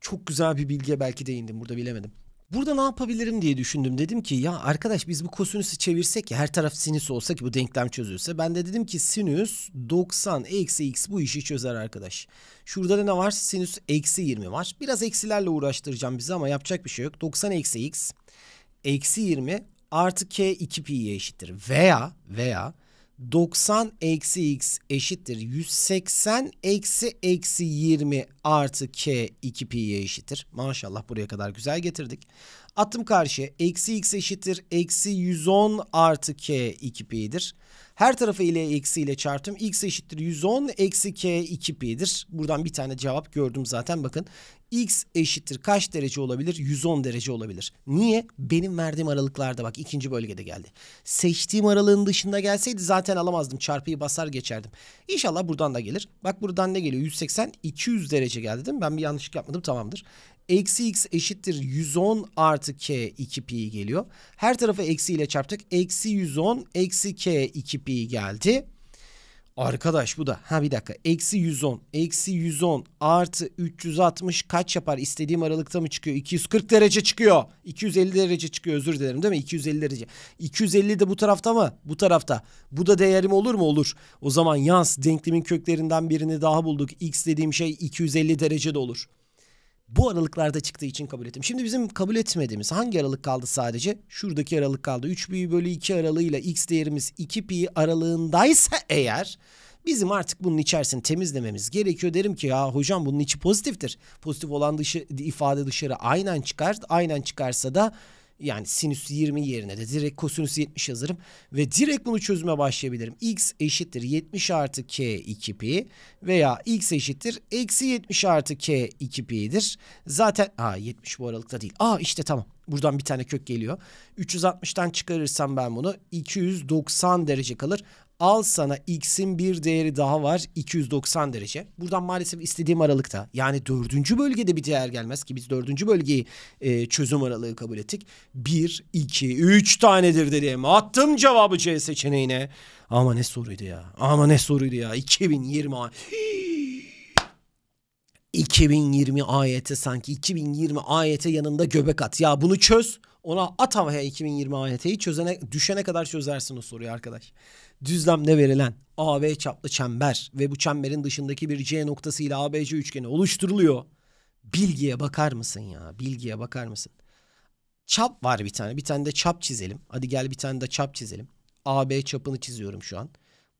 çok güzel bir bilgiye belki değindim burada bilemedim. Burada ne yapabilirim diye düşündüm. Dedim ki ya arkadaş biz bu kosinüsü çevirsek ya her taraf sinüs olsa ki bu denklem çözülse. Ben de dedim ki sinüs 90 eksi x bu işi çözer arkadaş. Şurada da ne var? Sinüs eksi 20 var. Biraz eksilerle uğraştıracağım bizi ama yapacak bir şey yok. 90 eksi x eksi 20 artı k 2 pi'ye eşittir. Veya veya 90 eksi x eşittir 180 eksi eksi 20 artı k 2 pi'ye eşittir. Maşallah buraya kadar güzel getirdik. Atım karşı eksi x eşittir eksi 110 artı k 2 pi'dir. Her tarafı ile eksi ile çarptım. x eşittir 110 eksi k 2 pi'dir. Buradan bir tane cevap gördüm zaten bakın x eşittir kaç derece olabilir? 110 derece olabilir. Niye? Benim verdiğim aralıklarda bak ikinci bölgede geldi. Seçtiğim aralığın dışında gelseydi zaten alamazdım. Çarpıyı basar geçerdim. İnşallah buradan da gelir. Bak buradan ne geliyor? 180 200 derece geldi değil mi? Ben bir yanlışlık yapmadım tamamdır. Eksi x eşittir 110 artı k 2 pi geliyor. Her tarafı eksi ile çarptık. Eksi 110 eksi k 2 pi geldi. Arkadaş bu da ha bir dakika eksi 110 eksi 110 artı 360 kaç yapar istediğim aralıkta mı çıkıyor 240 derece çıkıyor 250 derece çıkıyor özür dilerim değil mi 250 derece 250 de bu tarafta mı bu tarafta bu da değerim olur mu olur o zaman yans denklemin köklerinden birini daha bulduk x dediğim şey 250 derecede olur bu aralıklarda çıktığı için kabul ettim. Şimdi bizim kabul etmediğimiz hangi aralık kaldı sadece? Şuradaki aralık kaldı. 3 pi bölü 2 aralığıyla x değerimiz 2 pi aralığındaysa eğer bizim artık bunun içerisini temizlememiz gerekiyor. Derim ki ya hocam bunun içi pozitiftir. Pozitif olan dışı ifade dışarı aynen çıkar. Aynen çıkarsa da yani sinüs 20 yerine de direkt kosinüs 70 yazarım. Ve direkt bunu çözüme başlayabilirim. x eşittir 70 artı k 2 pi veya x eşittir eksi 70 artı k 2 pi'dir. Zaten aa 70 bu aralıkta değil. Aa işte tamam. Buradan bir tane kök geliyor. 360'tan çıkarırsam ben bunu 290 derece kalır. Al sana x'in bir değeri daha var 290 derece. Buradan maalesef istediğim aralıkta yani dördüncü bölgede bir değer gelmez ki biz dördüncü bölgeyi e, çözüm aralığı kabul ettik. 1, 2, 3 tanedir dedim. Attım cevabı C seçeneğine. Ama ne soruydu ya. Ama ne soruydu ya. 2020. 2020 AYT sanki 2020 ayete yanında göbek at. Ya bunu çöz. Ona at havaya 2020 AYT'yi çözene, düşene kadar çözersin o soruyu arkadaş. Düzlemde verilen AB çaplı çember ve bu çemberin dışındaki bir C noktası ile ABC üçgeni oluşturuluyor. Bilgiye bakar mısın ya? Bilgiye bakar mısın? Çap var bir tane. Bir tane de çap çizelim. Hadi gel bir tane de çap çizelim. AB çapını çiziyorum şu an.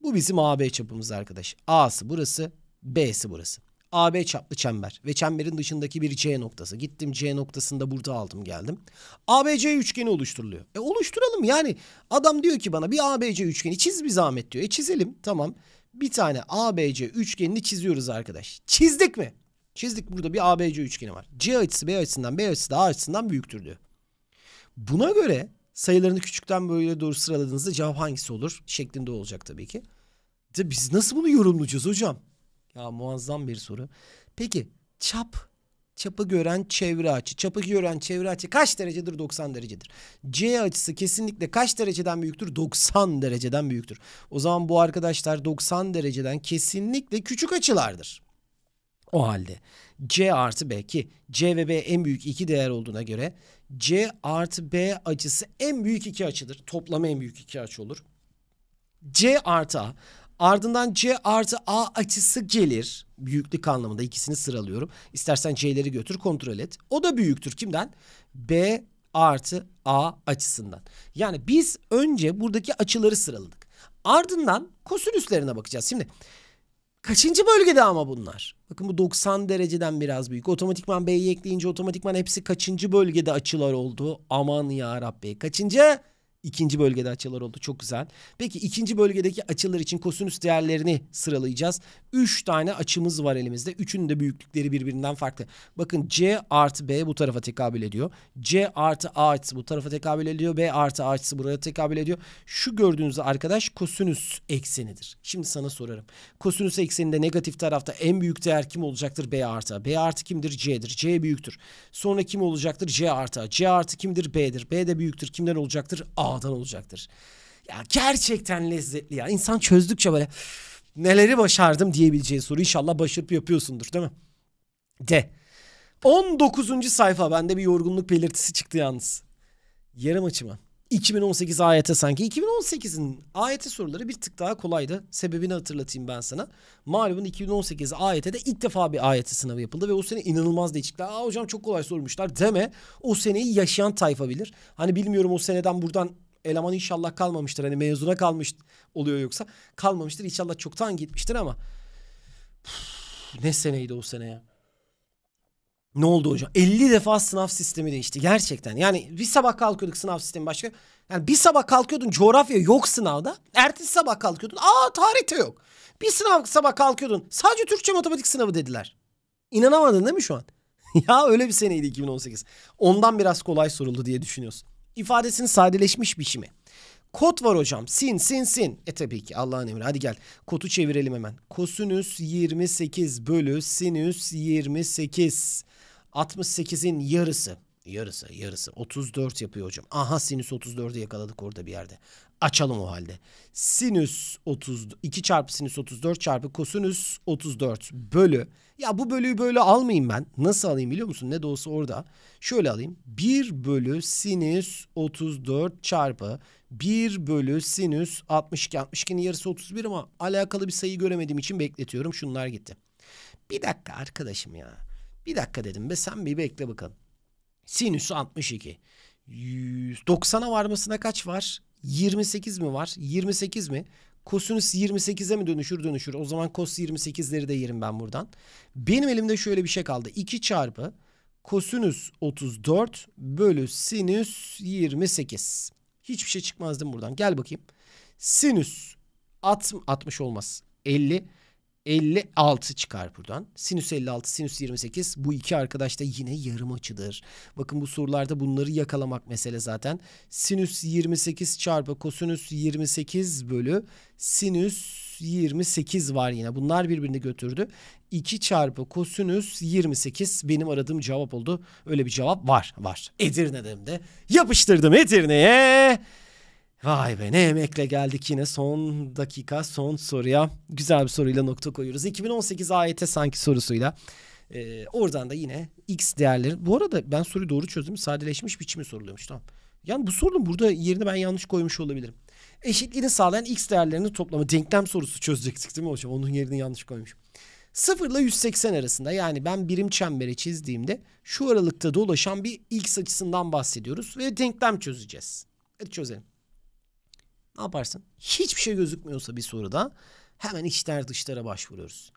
Bu bizim AB çapımız arkadaş. A'sı burası, B'si burası. AB çaplı çember ve çemberin dışındaki bir C noktası. Gittim C noktasında burada aldım geldim. ABC üçgeni oluşturuluyor. E oluşturalım yani adam diyor ki bana bir ABC üçgeni çiz bir zahmet diyor. E çizelim tamam. Bir tane ABC üçgenini çiziyoruz arkadaş. Çizdik mi? Çizdik burada bir ABC üçgeni var. C açısı B açısından B açısı da A açısından büyüktür diyor. Buna göre sayılarını küçükten böyle doğru sıraladığınızda cevap hangisi olur şeklinde olacak tabii ki. De biz nasıl bunu yorumlayacağız hocam? Ya muazzam bir soru. Peki çap çapı gören çevre açı. Çapı gören çevre açı kaç derecedir? 90 derecedir. C açısı kesinlikle kaç dereceden büyüktür? 90 dereceden büyüktür. O zaman bu arkadaşlar 90 dereceden kesinlikle küçük açılardır. O halde C artı B ki C ve B en büyük iki değer olduğuna göre C artı B açısı en büyük iki açıdır. Toplam en büyük iki açı olur. C artı A. Ardından C artı A açısı gelir. Büyüklük anlamında ikisini sıralıyorum. İstersen C'leri götür kontrol et. O da büyüktür kimden? B artı A açısından. Yani biz önce buradaki açıları sıraladık. Ardından kosinüslerine bakacağız. Şimdi kaçıncı bölgede ama bunlar? Bakın bu 90 dereceden biraz büyük. Otomatikman B'yi ekleyince otomatikman hepsi kaçıncı bölgede açılar oldu? Aman ya Rabbi. Kaçıncı? ikinci bölgede açılar oldu. Çok güzel. Peki ikinci bölgedeki açılar için kosinüs değerlerini sıralayacağız. Üç tane açımız var elimizde. Üçünün de büyüklükleri birbirinden farklı. Bakın C artı B bu tarafa tekabül ediyor. C artı A açısı bu tarafa tekabül ediyor. B artı A açısı buraya tekabül ediyor. Şu gördüğünüz arkadaş kosinüs eksenidir. Şimdi sana sorarım. Kosinüs ekseninde negatif tarafta en büyük değer kim olacaktır? B artı A. B artı kimdir? C'dir. C büyüktür. Sonra kim olacaktır? C artı A. C artı kimdir? B'dir. B de büyüktür. Kimden olacaktır? A dağdan olacaktır. Ya gerçekten lezzetli ya. İnsan çözdükçe böyle neleri başardım diyebileceği soru. inşallah başarıp yapıyorsundur değil mi? De. 19. sayfa bende bir yorgunluk belirtisi çıktı yalnız. Yarım açıma. 2018 AYT sanki. 2018'in AYT soruları bir tık daha kolaydı. Sebebini hatırlatayım ben sana. Malumun 2018 AYT'de ilk defa bir AYT sınavı yapıldı ve o sene inanılmaz değişikler. Aa hocam çok kolay sormuşlar deme. O seneyi yaşayan tayfa bilir. Hani bilmiyorum o seneden buradan eleman inşallah kalmamıştır. Hani mezuna kalmış oluyor yoksa. Kalmamıştır inşallah çoktan gitmiştir ama. Uf, ne seneydi o sene ya. Ne oldu hocam? 50 defa sınav sistemi değişti gerçekten. Yani bir sabah kalkıyorduk sınav sistemi başka. Yani bir sabah kalkıyordun coğrafya yok sınavda. Ertesi sabah kalkıyordun. Aa tarihte yok. Bir sınav sabah kalkıyordun. Sadece Türkçe matematik sınavı dediler. İnanamadın değil mi şu an? <laughs> ya öyle bir seneydi 2018. Ondan biraz kolay soruldu diye düşünüyorsun. İfadesinin sadeleşmiş biçimi. Kot var hocam. Sin sin sin. E tabii ki Allah'ın emri. Hadi gel. Kotu çevirelim hemen. Kosinüs 28 bölü sinüs 28. 68'in yarısı. Yarısı, yarısı. 34 yapıyor hocam. Aha sinüs 34'ü yakaladık orada bir yerde. Açalım o halde. Sinüs 30, 2 çarpı sinüs 34 çarpı kosinüs 34 bölü. Ya bu bölüyü böyle almayayım ben. Nasıl alayım biliyor musun? Ne de olsa orada. Şöyle alayım. 1 bölü sinüs 34 çarpı 1 bölü sinüs 62. 62'nin yarısı 31 ama alakalı bir sayı göremediğim için bekletiyorum. Şunlar gitti. Bir dakika arkadaşım ya. Bir dakika dedim be sen bir bekle bakalım. Sinüsü 62. 90'a varmasına kaç var? 28 mi var? 28 mi? Kosinüs 28'e mi dönüşür dönüşür. O zaman kos 28'leri de yerim ben buradan. Benim elimde şöyle bir şey kaldı. 2 çarpı kosinüs 34 bölü sinüs 28. Hiçbir şey çıkmazdım buradan. Gel bakayım. Sinüs at, 60 olmaz. 50 56 çıkar buradan. Sinüs 56, sinüs 28. Bu iki arkadaş da yine yarım açıdır. Bakın bu sorularda bunları yakalamak mesele zaten. Sinüs 28 çarpı kosinüs 28 bölü sinüs 28 var yine. Bunlar birbirini götürdü. 2 çarpı kosinüs 28 benim aradığım cevap oldu. Öyle bir cevap var. Var. Edirne'de de yapıştırdım Edirne'ye. Vay be ne emekle geldik yine son dakika son soruya güzel bir soruyla nokta koyuyoruz. 2018 AYT sanki sorusuyla ee, oradan da yine X değerleri. Bu arada ben soruyu doğru çözdüm. Sadeleşmiş biçimi soruluyormuş tamam. Yani bu sorunun burada yerini ben yanlış koymuş olabilirim. Eşitliğini sağlayan X değerlerini toplama denklem sorusu çözecektik değil mi hocam? Onun yerini yanlış koymuşum. 0 ile 180 arasında yani ben birim çemberi çizdiğimde şu aralıkta dolaşan bir X açısından bahsediyoruz ve denklem çözeceğiz. Hadi çözelim. Ne yaparsın? Hiçbir şey gözükmüyorsa bir soruda hemen içler dışlara başvuruyoruz.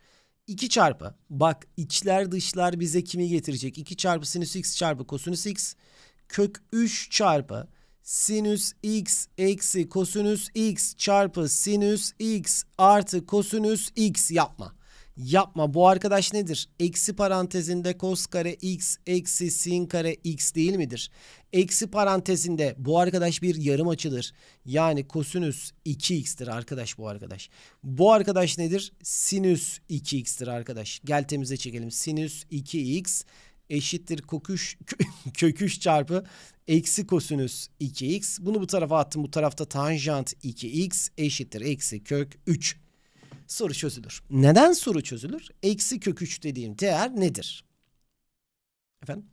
2 çarpı. Bak içler dışlar bize kimi getirecek? 2 çarpı sinüs x çarpı kosinüs x. Kök 3 çarpı sinüs x eksi kosinüs x çarpı sinüs x artı kosinüs x yapma yapma. Bu arkadaş nedir? Eksi parantezinde cos kare x eksi sin kare x değil midir? Eksi parantezinde bu arkadaş bir yarım açıdır. Yani kosinüs 2x'tir arkadaş bu arkadaş. Bu arkadaş nedir? Sinüs 2x'tir arkadaş. Gel temize çekelim. Sinüs 2x eşittir kokuş, <laughs> köküş çarpı eksi kosinüs 2x. Bunu bu tarafa attım. Bu tarafta tanjant 2x eşittir eksi kök 3 soru çözülür. Neden soru çözülür? Eksi kök 3 dediğim değer nedir? Efendim?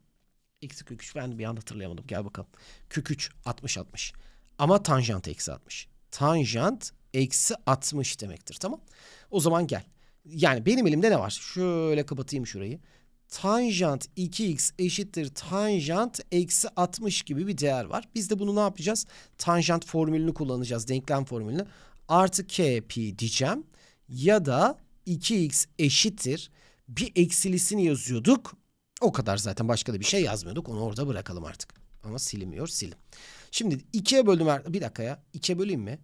Eksi kök 3 ben bir an hatırlayamadım. Gel bakalım. Kök 3 60 60. Ama tanjant eksi 60. Tanjant eksi 60 demektir tamam. O zaman gel. Yani benim elimde ne var? Şöyle kapatayım şurayı. Tanjant 2x eşittir tanjant eksi 60 gibi bir değer var. Biz de bunu ne yapacağız? Tanjant formülünü kullanacağız. Denklem formülünü. Artı kp diyeceğim ya da 2x eşittir. Bir eksilisini yazıyorduk. O kadar zaten başka da bir şey yazmıyorduk. Onu orada bırakalım artık. Ama silmiyor silim. Şimdi 2'ye böldüm. Bir dakika ya. 2'ye böleyim mi?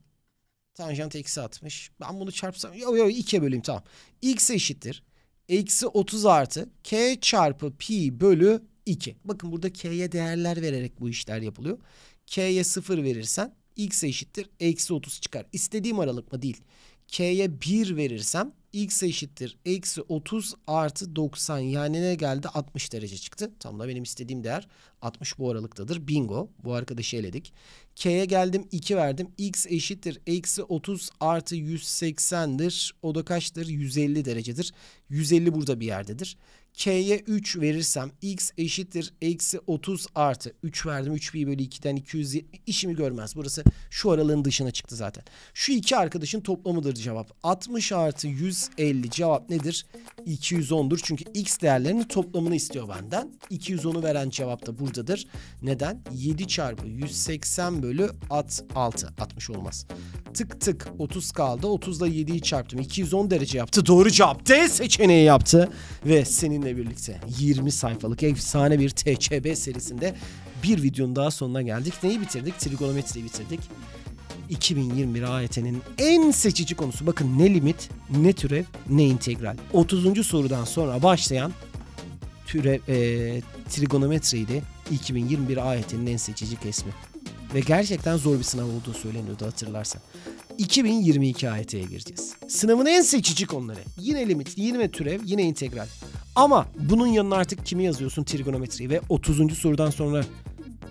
Tanjant eksi 60. Ben bunu çarpsam. Yok yok 2'ye böleyim tamam. X eşittir. Eksi 30 artı K çarpı pi bölü 2. Bakın burada K'ye değerler vererek bu işler yapılıyor. K'ye 0 verirsen X eşittir. Eksi 30 çıkar. İstediğim aralık mı? Değil. K'ye 1 verirsem x eşittir eksi 30 artı 90 yani ne geldi 60 derece çıktı. Tam da benim istediğim değer 60 bu aralıktadır. Bingo bu arkadaşı eledik. K'ye geldim 2 verdim. x eşittir eksi 30 artı 180'dir. O da kaçtır 150 derecedir. 150 burada bir yerdedir. K'ye 3 verirsem x eşittir eksi 30 artı 3 verdim. 3 pi bölü 2'den 270 işimi görmez. Burası şu aralığın dışına çıktı zaten. Şu iki arkadaşın toplamıdır cevap. 60 artı 150 cevap nedir? 210'dur. Çünkü x değerlerinin toplamını istiyor benden. 210'u veren cevap da buradadır. Neden? 7 çarpı 180 bölü at 6. 60 olmaz. Tık tık 30 kaldı. 30 ile 7'yi çarptım. 210 derece yaptı. Doğru cevap D seçeneği yaptı. Ve senin serimle birlikte 20 sayfalık efsane bir TÇB serisinde bir videonun daha sonuna geldik. Neyi bitirdik? Trigonometriyi bitirdik. 2021 AYT'nin e en seçici konusu. Bakın ne limit, ne türev, ne integral. 30. sorudan sonra başlayan türev, e, trigonometriydi 2021 AYT'nin e en seçici kesimi. Ve gerçekten zor bir sınav olduğu söyleniyordu hatırlarsan. 2022 AYT'ye gireceğiz. Sınavın en seçici konuları. Yine limit, yine türev, yine integral. Ama bunun yanına artık kimi yazıyorsun trigonometriyi ve 30. sorudan sonra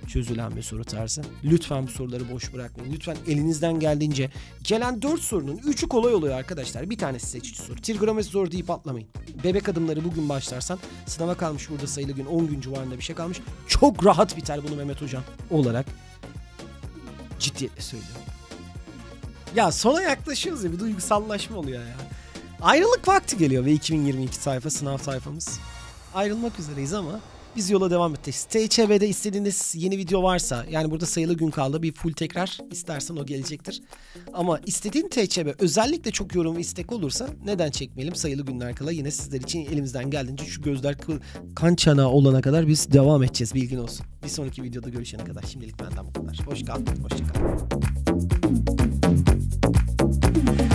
çözülen bir soru tarzı. Lütfen bu soruları boş bırakmayın. Lütfen elinizden geldiğince gelen 4 sorunun 3'ü kolay oluyor arkadaşlar. Bir tanesi seçici soru. Trigonometri zor deyip atlamayın. Bebek adımları bugün başlarsan sınava kalmış burada sayılı gün 10 gün civarında bir şey kalmış. Çok rahat biter bunu Mehmet Hocam olarak ciddiyetle söylüyorum. Ya sona yaklaşıyoruz ya bir duygusallaşma oluyor ya. Ayrılık vakti geliyor ve 2022 sayfa sınav sayfamız. Ayrılmak üzereyiz ama biz yola devam edeceğiz. THB'de istediğiniz yeni video varsa yani burada sayılı gün kaldı bir full tekrar istersen o gelecektir. Ama istediğin THB özellikle çok yorum ve istek olursa neden çekmeyelim sayılı günler kala yine sizler için elimizden geldiğince şu gözler kan çanağı olana kadar biz devam edeceğiz bilgin olsun. Bir sonraki videoda görüşene kadar şimdilik benden bu kadar. Hoş kal, hoşça kal. Thank you.